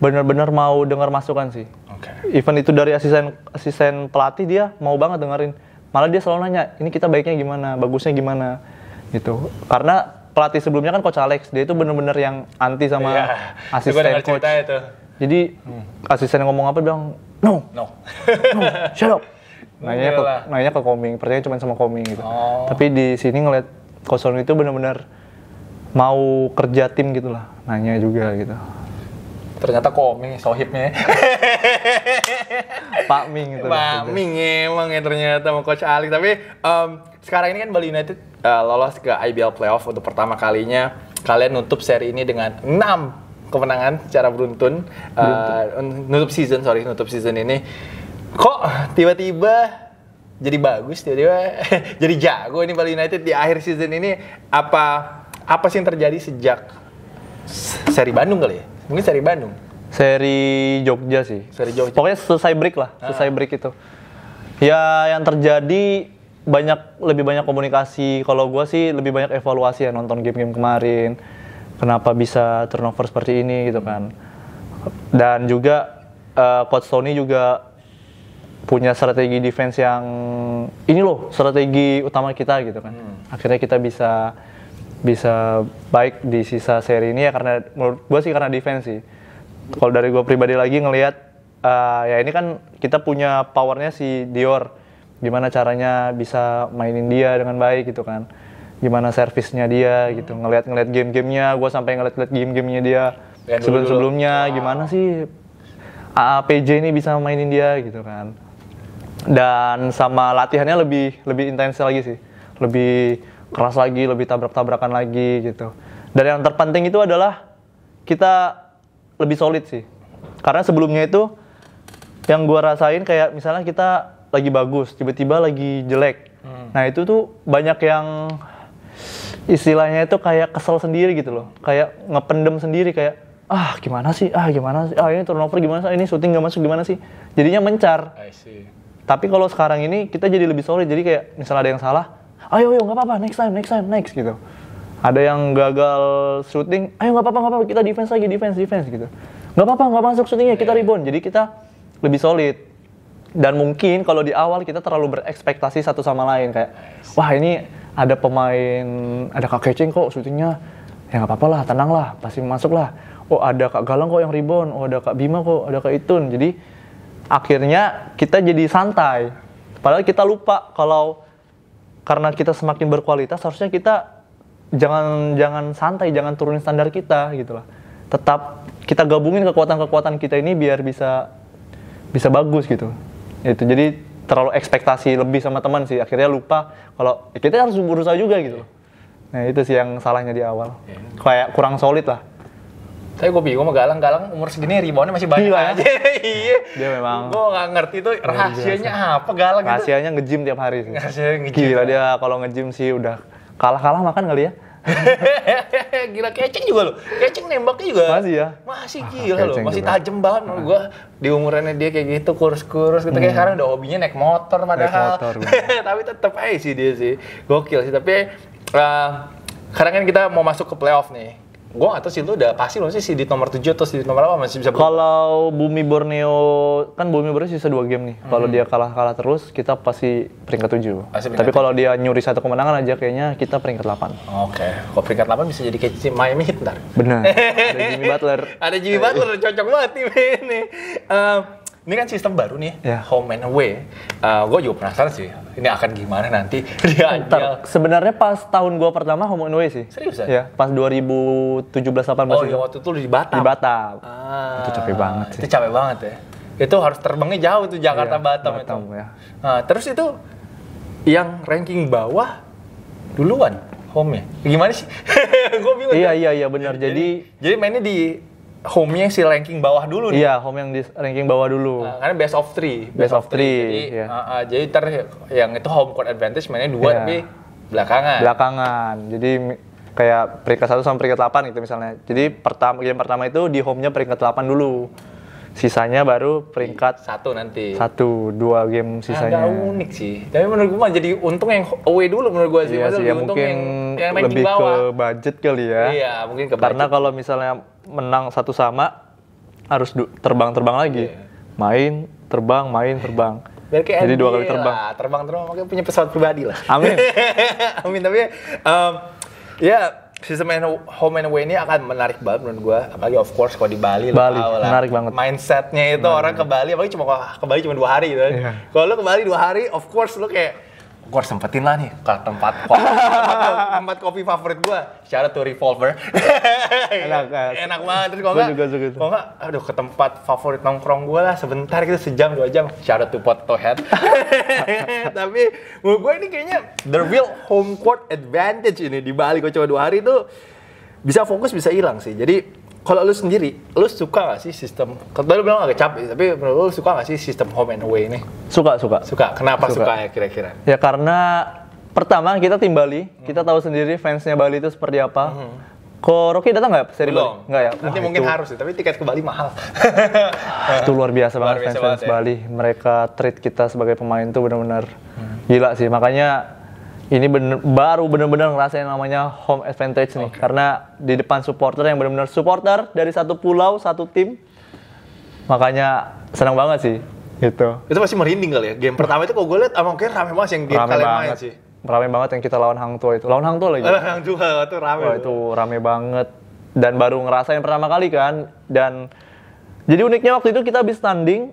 bener-bener mau dengar masukan sih. Okay. Even itu dari asisten asisten pelatih dia mau banget dengerin. Malah dia selalu nanya, ini kita baiknya gimana, bagusnya gimana, gitu. Karena pelatih sebelumnya kan coach Alex, dia itu bener-bener yang anti sama yeah. asisten coach. Itu. Jadi hmm. asisten yang ngomong apa bilang, no, no, no, shut up. [laughs] Nanya ke, nanya ke Koming, percaya cuma sama Koming gitu. Oh. Tapi di sini ngeliat Kosong itu bener-bener mau kerja tim gitu lah, nanya juga gitu ternyata koming sohibnya ya. [laughs] Pak Ming itu Pak Ming emang ya ternyata mau Coach Ali tapi um, sekarang ini kan Bali United uh, lolos ke IBL Playoff untuk pertama kalinya kalian nutup seri ini dengan 6 kemenangan secara beruntun, eh, beruntun. Uh, nutup season sorry nutup season ini kok tiba-tiba jadi bagus tiba-tiba [laughs] jadi jago ini Bali United di akhir season ini apa apa sih yang terjadi sejak seri Bandung kali ya? Mungkin seri Bandung. Seri Jogja sih. Seri Jogja. Pokoknya selesai break lah, ah. selesai break itu. Ya yang terjadi banyak lebih banyak komunikasi. Kalau gue sih lebih banyak evaluasi ya nonton game-game kemarin. Kenapa bisa turnover seperti ini gitu kan. Dan juga uh, coach Tony juga punya strategi defense yang ini loh strategi utama kita gitu kan. Hmm. Akhirnya kita bisa bisa baik di sisa seri ini ya karena menurut gue sih karena defense sih. Kalau dari gue pribadi lagi ngelihat uh, ya ini kan kita punya powernya si Dior, gimana caranya bisa mainin dia dengan baik gitu kan, gimana servisnya dia gitu, ngelihat-ngelihat game-gamenya, gue sampai ngeliat-ngeliat game-gamenya dia sebelum-sebelumnya gimana sih AAPJ ini bisa mainin dia gitu kan dan sama latihannya lebih lebih intens lagi sih lebih keras lagi, lebih tabrak-tabrakan lagi gitu. Dan yang terpenting itu adalah kita lebih solid sih. Karena sebelumnya itu yang gua rasain kayak misalnya kita lagi bagus, tiba-tiba lagi jelek. Hmm. Nah, itu tuh banyak yang istilahnya itu kayak kesel sendiri gitu loh. Kayak ngependem sendiri kayak ah gimana sih? Ah gimana sih? Ah ini turnover gimana sih? Ah, ini syuting gak masuk gimana sih? Jadinya mencar. I see. Tapi kalau sekarang ini kita jadi lebih solid. Jadi kayak misalnya ada yang salah, ayo ayo nggak apa-apa next time next time next gitu ada yang gagal shooting ayo nggak apa-apa nggak apa-apa kita defense lagi defense defense gitu nggak apa-apa nggak masuk shootingnya kita rebound jadi kita lebih solid dan mungkin kalau di awal kita terlalu berekspektasi satu sama lain kayak wah ini ada pemain ada kak kecing kok syutingnya ya nggak apa-apa lah tenang lah pasti masuk lah oh ada kak galang kok yang rebound oh ada kak bima kok ada kak itun jadi akhirnya kita jadi santai padahal kita lupa kalau karena kita semakin berkualitas harusnya kita jangan jangan santai jangan turunin standar kita gitulah tetap kita gabungin kekuatan-kekuatan kita ini biar bisa bisa bagus gitu itu jadi terlalu ekspektasi lebih sama teman sih akhirnya lupa kalau ya kita harus berusaha juga gitu nah itu sih yang salahnya di awal iya. kayak kurang solid lah tapi gue bingung sama Galang, Galang umur segini reboundnya masih banyak Gila, aja. [laughs] Iya. Dia memang. Gue gak ngerti tuh iya, rahasianya apa Galang Rahasianya nge-gym tiap hari. Sih. Rahasianya nge-gym. Gila dia kalau nge-gym sih udah kalah-kalah makan kali ya. [laughs] gila kecing juga lo. Kecing nembaknya juga. Masih ya? Masih ah, gila lo. Masih tajam banget menurut ah. gua di umurannya dia kayak gitu kurus-kurus gitu hmm. kayak sekarang udah hobinya naik motor padahal. Naik motor. [laughs] tapi tetap aja sih dia sih. Gokil sih tapi uh, sekarang kan kita mau masuk ke playoff nih gue gak tau sih lu udah pasti belum sih si di nomor tujuh atau si di nomor apa masih bisa kalau Bumi Borneo kan Bumi Borneo sisa dua game nih kalau hmm. dia kalah-kalah terus kita pasti peringkat tujuh. pasti tapi kalau dia nyuri satu kemenangan aja kayaknya kita peringkat delapan. oke okay. kalau peringkat delapan bisa jadi kayak si Miami Heat ntar Benar. [laughs] ada Jimmy Butler ada Jimmy Butler cocok banget tim ini uh, ini kan sistem baru nih, yeah. home and away. Uh, eh, gue juga penasaran sih, ini akan gimana nanti [laughs] dia. sebenarnya pas tahun gue pertama home and away sih. Serius ya? Yeah, pas 2017-18. Oh iya, waktu itu di Batam. Di Batam. Ah, itu capek banget sih. Itu capek banget ya. Itu harus terbangnya jauh tuh Jakarta yeah, Batam, Batam Ya. Nah, terus itu yang ranking bawah duluan home ya. Gimana sih? [laughs] gue bingung. Iya iya iya benar. Jadi jadi mainnya di home-nya si ranking bawah dulu nih. Iya, home yang di ranking bawah dulu. Nah, karena best of three. Best, best of three. three. Jadi, yeah. uh, uh, jadi ter yang itu home court advantage mainnya dua yeah. tapi belakangan. Belakangan. Jadi kayak peringkat satu sama peringkat delapan gitu misalnya. Jadi pertama game pertama itu di home-nya peringkat delapan dulu sisanya baru peringkat satu nanti satu dua game ah, sisanya agak unik sih tapi menurut gua jadi untung yang away dulu menurut gua sih iya sih, ya mungkin yang, yang lebih ke budget kali ya iya mungkin ke karena kalau misalnya menang satu sama harus terbang-terbang lagi iya. main terbang main terbang Biar jadi dua kali terbang terbang terbang makanya punya pesawat pribadi lah amin [laughs] amin tapi um, ya Sistem home and away ini akan menarik banget menurut gue, apalagi of course kalau di Bali, Bali lah, menarik banget. Mindsetnya itu menarik. orang ke Bali, apalagi cuma ke Bali cuma dua hari gitu. Kan. Yeah. Kalau lo ke Bali dua hari, of course lo kayak gue harus sempetin lah nih ke tempat kopi, [laughs] tempat kopi favorit gue secara tuh revolver [laughs] enak iya. enak banget terus gue juga suka itu gak, aduh ke tempat favorit nongkrong gue lah sebentar gitu sejam dua jam secara tuh potato head [laughs] tapi menurut gue ini kayaknya the real home court advantage ini di Bali gue coba dua hari tuh bisa fokus bisa hilang sih jadi kalau lu sendiri, lu suka gak sih sistem? Kalo lu bilang agak capek, tapi menurut lu suka gak sih sistem home and away ini? Suka, suka. Suka. Kenapa suka, suka ya kira-kira? Ya karena pertama kita tim Bali, hmm. kita tahu sendiri fansnya Bali itu seperti apa. Hmm. Kok Rocky datang nggak seri Belum. Bali? Nggak ya? Nanti Wah, mungkin itu. harus sih, tapi tiket ke Bali mahal. [laughs] itu luar biasa luar banget fans-fans ya. Bali. Mereka treat kita sebagai pemain tuh benar-benar hmm. gila sih. Makanya ini bener, baru bener-bener ngerasain namanya home advantage nih okay. karena di depan supporter yang bener-bener supporter dari satu pulau satu tim makanya senang banget sih gitu itu pasti merinding kali ya game pertama itu kok gue liat emang kayak rame banget yang game rame kalian main sih rame banget yang kita lawan Hang Tua itu lawan Hang Tua lagi lawan Hang Tua itu rame Wah, itu rame banget dan baru ngerasain pertama kali kan dan jadi uniknya waktu itu kita habis tanding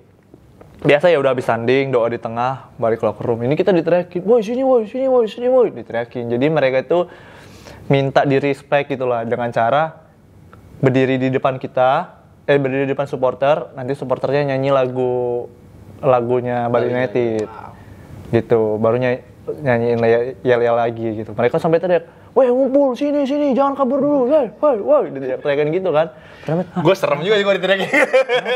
biasa ya udah habis tanding doa di tengah balik locker room ini kita diteriakin woi sini woi sini woi sini woi diteriakin jadi mereka itu minta di respect gitulah dengan cara berdiri di depan kita eh berdiri di depan supporter nanti supporternya nyanyi lagu lagunya Bali United gitu baru nyanyiin yel yel lagi gitu mereka sampai teriak woi ngumpul sini sini jangan kabur dulu woi woi woi diteriakin gitu kan gue serem juga sih gue diteriakin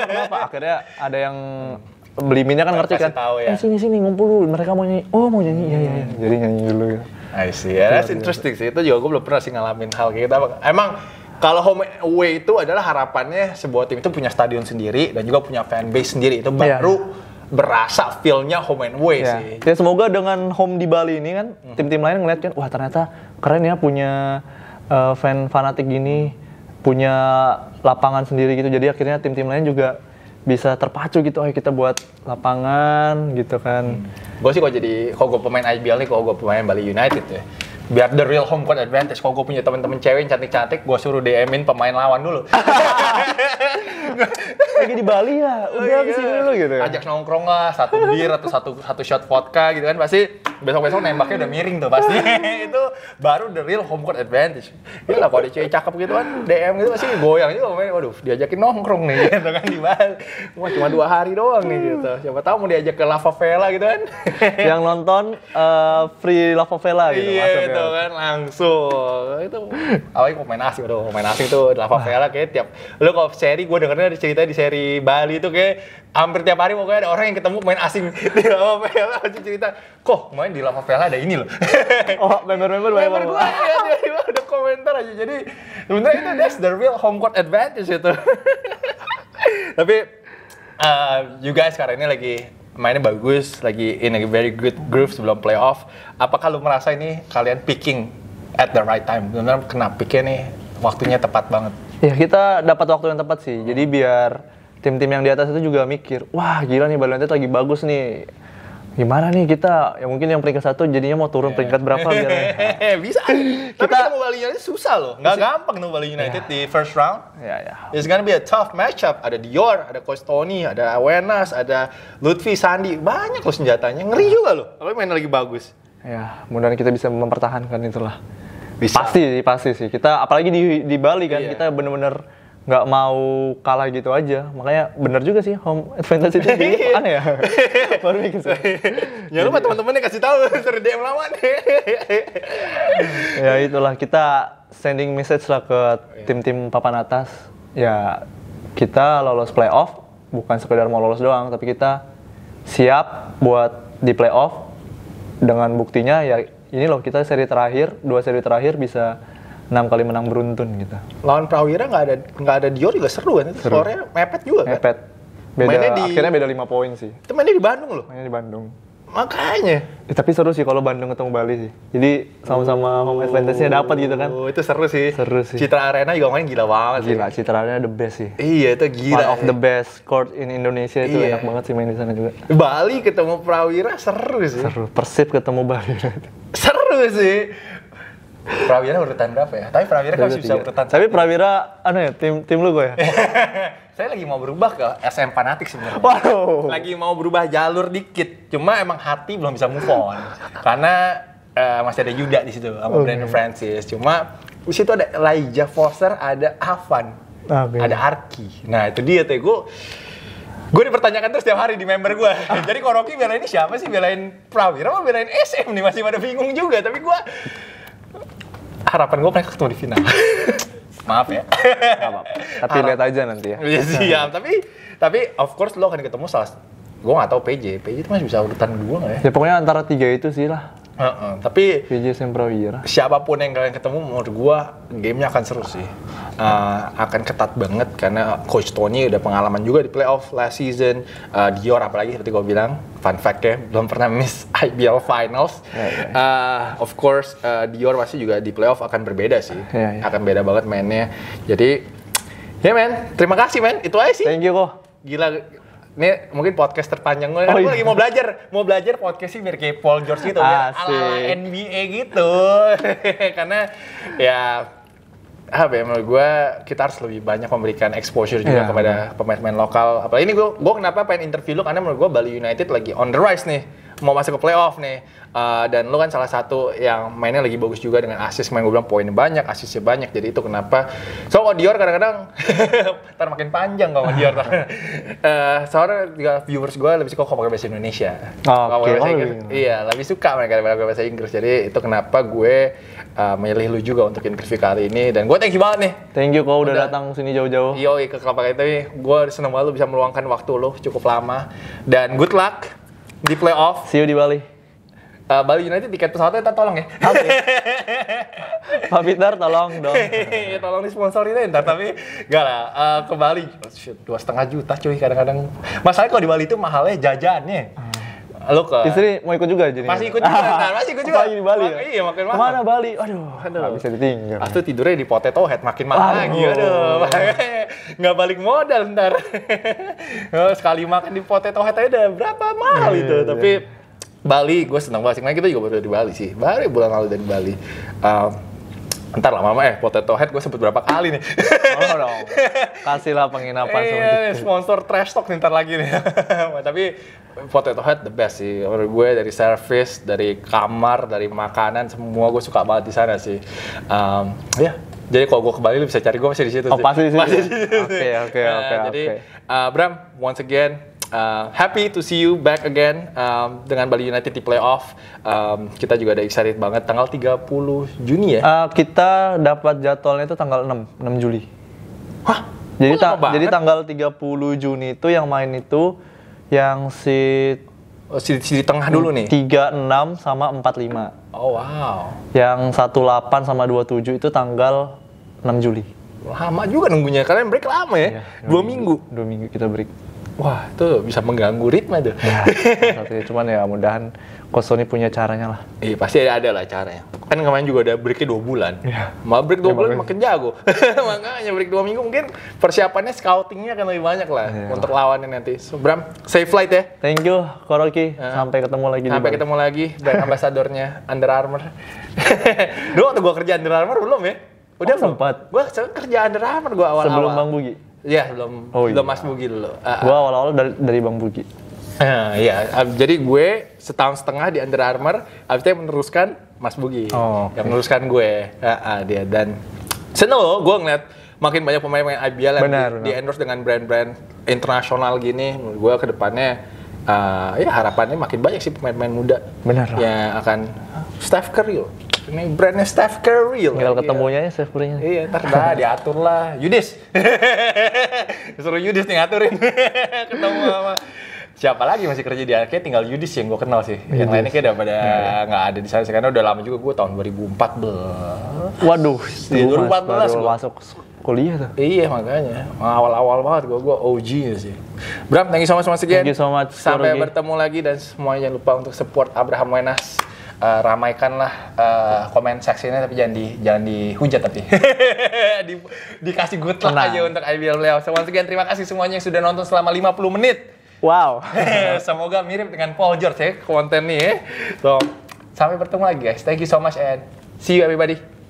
kenapa akhirnya ada yang hmm beli minyak kan ngerti kan tahu, ya. eh sini sini ngumpul dulu mereka mau nyanyi oh mau nyanyi iya iya ya. jadi nyanyi dulu gitu I see ya, that's interesting sih itu juga gue belum pernah sih ngalamin hal kayak gitu emang kalau home away itu adalah harapannya sebuah tim itu punya stadion sendiri dan juga punya fan base sendiri itu iya. baru yeah berasa feel-nya home and away yeah. sih. Ya semoga dengan home di Bali ini kan hmm. tim-tim lain ngeliat kan wah ternyata keren ya punya uh, fan fanatik gini, punya lapangan sendiri gitu. Jadi akhirnya tim-tim lain juga bisa terpacu gitu, ayo kita buat lapangan gitu kan. Hmm. Gue sih kok jadi, kok gue pemain IBL nih, kok gue pemain Bali United ya, biar the real home court advantage. Kok gue punya temen-temen cewek yang cantik-cantik, gue suruh DM-in pemain lawan dulu. [laughs] lagi di Bali ya, oh udah oh, kesini iya. lu gitu. Ya? Ajak nongkrong lah, satu bir atau satu satu shot vodka gitu kan pasti besok-besok nembaknya udah miring tuh pasti. [laughs] itu baru the real home court advantage. Iya lah kalau dicuek cewek cakep gitu kan DM gitu pasti goyang juga main. Waduh, diajakin nongkrong nih gitu kan di Bali. Wah, cuma dua hari doang nih gitu. Siapa tahu mau diajak ke Lava Vela gitu kan. [laughs] Yang nonton uh, free Lava Vela gitu Iya, itu ya? kan langsung. Itu awalnya main asing, aduh main asing tuh Lava Vela kayak tiap lu kalau seri gue dengernya ada cerita di seri dari Bali itu kayak hampir tiap hari pokoknya ada orang yang ketemu main asing [laughs] di Lava Vela aja cerita kok main di Lava Vela ada ini loh [laughs] oh member-member banyak member gue ya tiba-tiba ada komentar aja jadi sebenarnya itu that's the real home court advantage itu [laughs] tapi uh, you guys sekarang ini lagi mainnya bagus, lagi in a very good groove sebelum playoff. Apakah lu merasa ini kalian picking at the right time? Benar kenapa picknya nih, waktunya tepat banget. Ya kita dapat waktu yang tepat sih. Jadi biar tim-tim yang di atas itu juga mikir, wah gila nih Bali United lagi bagus nih. Gimana nih kita? Ya mungkin yang peringkat satu jadinya mau turun iya. peringkat berapa biar ya? [laughs] bisa. [laughs] kita, mau Bali United susah loh. Nggak gampang nih Bali United yeah. di first round. Yeah, yeah. It's gonna be a tough matchup. Ada Dior, ada Kostoni, ada Awenas, ada Lutfi, Sandi. Banyak loh senjatanya. Ngeri iya. juga loh. Kalau main lagi bagus. Ya, mudah-mudahan kita bisa mempertahankan itulah. Bisa. Pasti sih, pasti sih. Kita apalagi di di Bali kan yeah. kita bener-bener nggak mau kalah gitu aja makanya bener juga sih home advantage itu jadi [laughs] ya [laughs] baru mikir sih ya [laughs] lupa teman yang kasih tahu dari DM lawan ya itulah kita sending message lah ke iya. tim-tim papan atas ya kita lolos playoff bukan sekedar mau lolos doang tapi kita siap buat di playoff dengan buktinya ya ini loh kita seri terakhir dua seri terakhir bisa enam kali menang beruntun gitu. Lawan Prawira nggak ada nggak ada Dior juga seru kan? Seru. Skornya mepet juga kan? Mepet. Beda, mainnya di, akhirnya beda lima poin sih. Itu mainnya di Bandung loh. Mainnya di Bandung. Makanya. Eh, tapi seru sih kalau Bandung ketemu Bali sih. Jadi sama-sama oh. home advantage-nya dapat gitu kan. Oh, itu seru sih. Seru sih. Citra Arena juga main gila banget gila, sih. Citra Arena the best sih. Iya, itu gila. One of the best court in Indonesia itu iya. enak banget sih main di sana juga. Bali ketemu Prawira seru sih. Seru. Persib ketemu Bali. seru sih Prawira urutan berapa ya? Tapi Prawira kan masih bisa urutan. Tapi Prawira, aneh, ya, tim tim lu gue ya. [laughs] Saya lagi mau berubah ke SM Fanatik sebenarnya. Waduh. Lagi mau berubah jalur dikit. Cuma emang hati belum bisa move on. Karena uh, masih ada Yuda di situ sama okay. Oh, Brandon iya. Francis. Cuma di situ ada Elijah Foster, ada Avan, ah, okay. ada Arki. Nah itu dia tuh gue ya. gue dipertanyakan terus setiap hari di member gue. [laughs] Jadi kalau Rocky belain ini siapa sih? Belain Prawira apa belain SM nih? Masih pada bingung juga. Tapi gue harapan gue mereka ketemu di final. [laughs] Maaf ya. apa-apa. Tapi lihat aja nanti ya. Iya siap. tapi tapi of course lo akan ketemu salah. Gue gak tau PJ. PJ itu masih bisa urutan dua nggak ya? Ya pokoknya antara tiga itu sih lah. Uh -uh. Tapi PJ Semprawira. Siapapun yang kalian ketemu menurut gue gamenya akan seru sih uh, akan ketat banget karena coach Tony udah pengalaman juga di playoff last season uh, Dior apalagi seperti gue bilang fun fact ya belum pernah miss [laughs] IBL Finals yeah, yeah. Uh, of course uh, Dior pasti juga di playoff akan berbeda sih yeah, yeah. akan beda banget mainnya jadi ya yeah, men terima kasih men itu aja sih thank you kok gila ini mungkin podcast terpanjang gue. Oh, iya. Gue lagi mau belajar, mau belajar podcast sih mirip kayak Paul George gitu, ya. ala, ala NBA gitu. [laughs] Karena ya apa ya menurut gue kita harus lebih banyak memberikan exposure juga yeah. kepada pemain-pemain lokal apalagi ini gue gue kenapa pengen interview lu karena menurut gue Bali United lagi on the rise nih mau masuk ke playoff nih uh, dan lu kan salah satu yang mainnya lagi bagus juga dengan assist main gue bilang poin banyak assistnya banyak jadi itu kenapa so kalau Dior kadang-kadang [laughs] ntar makin panjang kalau Dior uh, [laughs] eh, soalnya juga viewers gue lebih suka kalau pakai bahasa Indonesia ah, oh, okay. bahasa Inggris, oh, iya lebih suka mereka daripada bahasa Inggris jadi itu kenapa gue uh, milih lu juga untuk interview kali ini dan gue thank you banget nih thank you kau udah, udah datang sini jauh-jauh iya ke kelapa tadi. gue seneng banget lu bisa meluangkan waktu lu cukup lama dan good luck di playoff. See you di Bali. Uh, Bali United tiket pesawatnya ntar tolong ya. Pak Peter tolong dong. [laughs] tolong di aja ntar tapi enggak lah. Uh, ke Bali oh, dua setengah juta cuy kadang-kadang. Masalahnya kalau di Bali itu mahalnya jajannya. Hmm Lu ke Istri mau ikut juga jadi. Masih ikut juga, nah, masih ikut juga. Lagi di Bali. Maka, ya? Iya, makin mana? Mana Bali? Aduh, aduh. Gak bisa ditinggal. Astu tidurnya di potato head makin mahal lagi. Aduh. [laughs] Nggak balik modal ntar. [laughs] Oh, sekali makan di potato head aja udah berapa mahal itu. Iya, iya, Tapi iya. Bali, gue seneng banget. Sebenarnya kita juga baru di Bali sih. Baru ya bulan lalu dari Bali. Um, Ntar lah mama eh potato head gue sebut berapa kali nih. Oh dong. [laughs] Kasihlah penginapan Iya, sponsor trash talk nih ntar lagi nih. Tapi Potato Head the best sih menurut gue dari service dari kamar dari makanan semua gue suka banget di sana sih um, ya yeah. jadi kalau gue kembali lu bisa cari gue masih di situ oh, sih. pasti sih. [laughs] oke oke [laughs] eh, oke jadi uh, Bram once again Uh, happy to see you back again um, dengan Bali United di playoff. Um, kita juga ada excited banget tanggal 30 Juni ya. Uh, kita dapat jadwalnya itu tanggal 6, 6 Juli. Hah? Jadi, oh, ta banget. jadi tanggal 30 Juni itu yang main itu yang si oh, si, si di tengah dulu nih. 36 sama 45. Oh wow. Yang 18 sama 27 itu tanggal 6 Juli. Lama juga nunggunya, kalian break lama ya? Iya, dua, dua minggu. minggu. Dua minggu kita break. Wah, itu bisa mengganggu ritme tuh. Ya, [laughs] cuman ya mudahan Coach Tony punya caranya lah. Iya pasti ada, lah caranya. Kan kemarin juga ada break-nya dua bulan. Iya. break dua ya, bulan makin jago. [laughs] Makanya break dua minggu mungkin persiapannya scouting-nya akan lebih banyak lah ya. untuk lawannya nanti. So, Bram, safe flight ya. Thank you, Koroki. Ya. Sampai ketemu lagi. Sampai ketemu lagi dan [laughs] ambasadornya Under Armour. [laughs] Dulu waktu gua kerja Under Armour belum ya? Oh, Udah oh, Gua sempat. Gue kerja Under Armour gua awal-awal. Sebelum Bang Bugi? Ya belum. Oh, iya. Belum Mas Bugi dulu. Uh, uh. Ah, Gue ah. awal-awal dari, dari Bang Bugi. [laughs] Iya, jadi gue setahun setengah di Under Armour, abis itu meneruskan Mas Bugi. Oh, okay. Yang meneruskan gue. Uh, dia dan seneng loh gue ngeliat makin banyak pemain-pemain IBL yang benar, di, endorse dengan brand-brand internasional gini. Gue kedepannya uh, eh, ya harapannya makin banyak sih pemain-pemain muda benar yang akan Steph Curry loh ini brandnya Steph Curry loh tinggal iya. ketemunya ya Steph Curry iya ntar dah [laughs] diatur lah Yudis [laughs] suruh Yudis nih ngaturin ketemu sama siapa lagi masih kerja di Arke tinggal Yudis yang gue kenal sih. Yudis. Yang lainnya kayak udah pada iya, iya. nggak ada di sana karena udah lama juga gue tahun 2014. Waduh, 2014 iya, gue masuk kuliah tuh. Iya makanya awal-awal banget gue gue OG ya sih. Bram, thank you so much Mas Thank you so much. Sampai bertemu lagi dan semuanya jangan lupa untuk support Abraham Wenas. Uh, eh, ramaikanlah uh, eh, komen seksinya tapi jangan di jangan dihujat tapi [laughs] di, dikasih good luck aja untuk IBL beliau. So, once terima kasih semuanya yang sudah nonton selama 50 menit. Wow. [laughs] Semoga mirip dengan Paul George ya kontennya. So, sampai bertemu lagi guys. Thank you so much and see you everybody.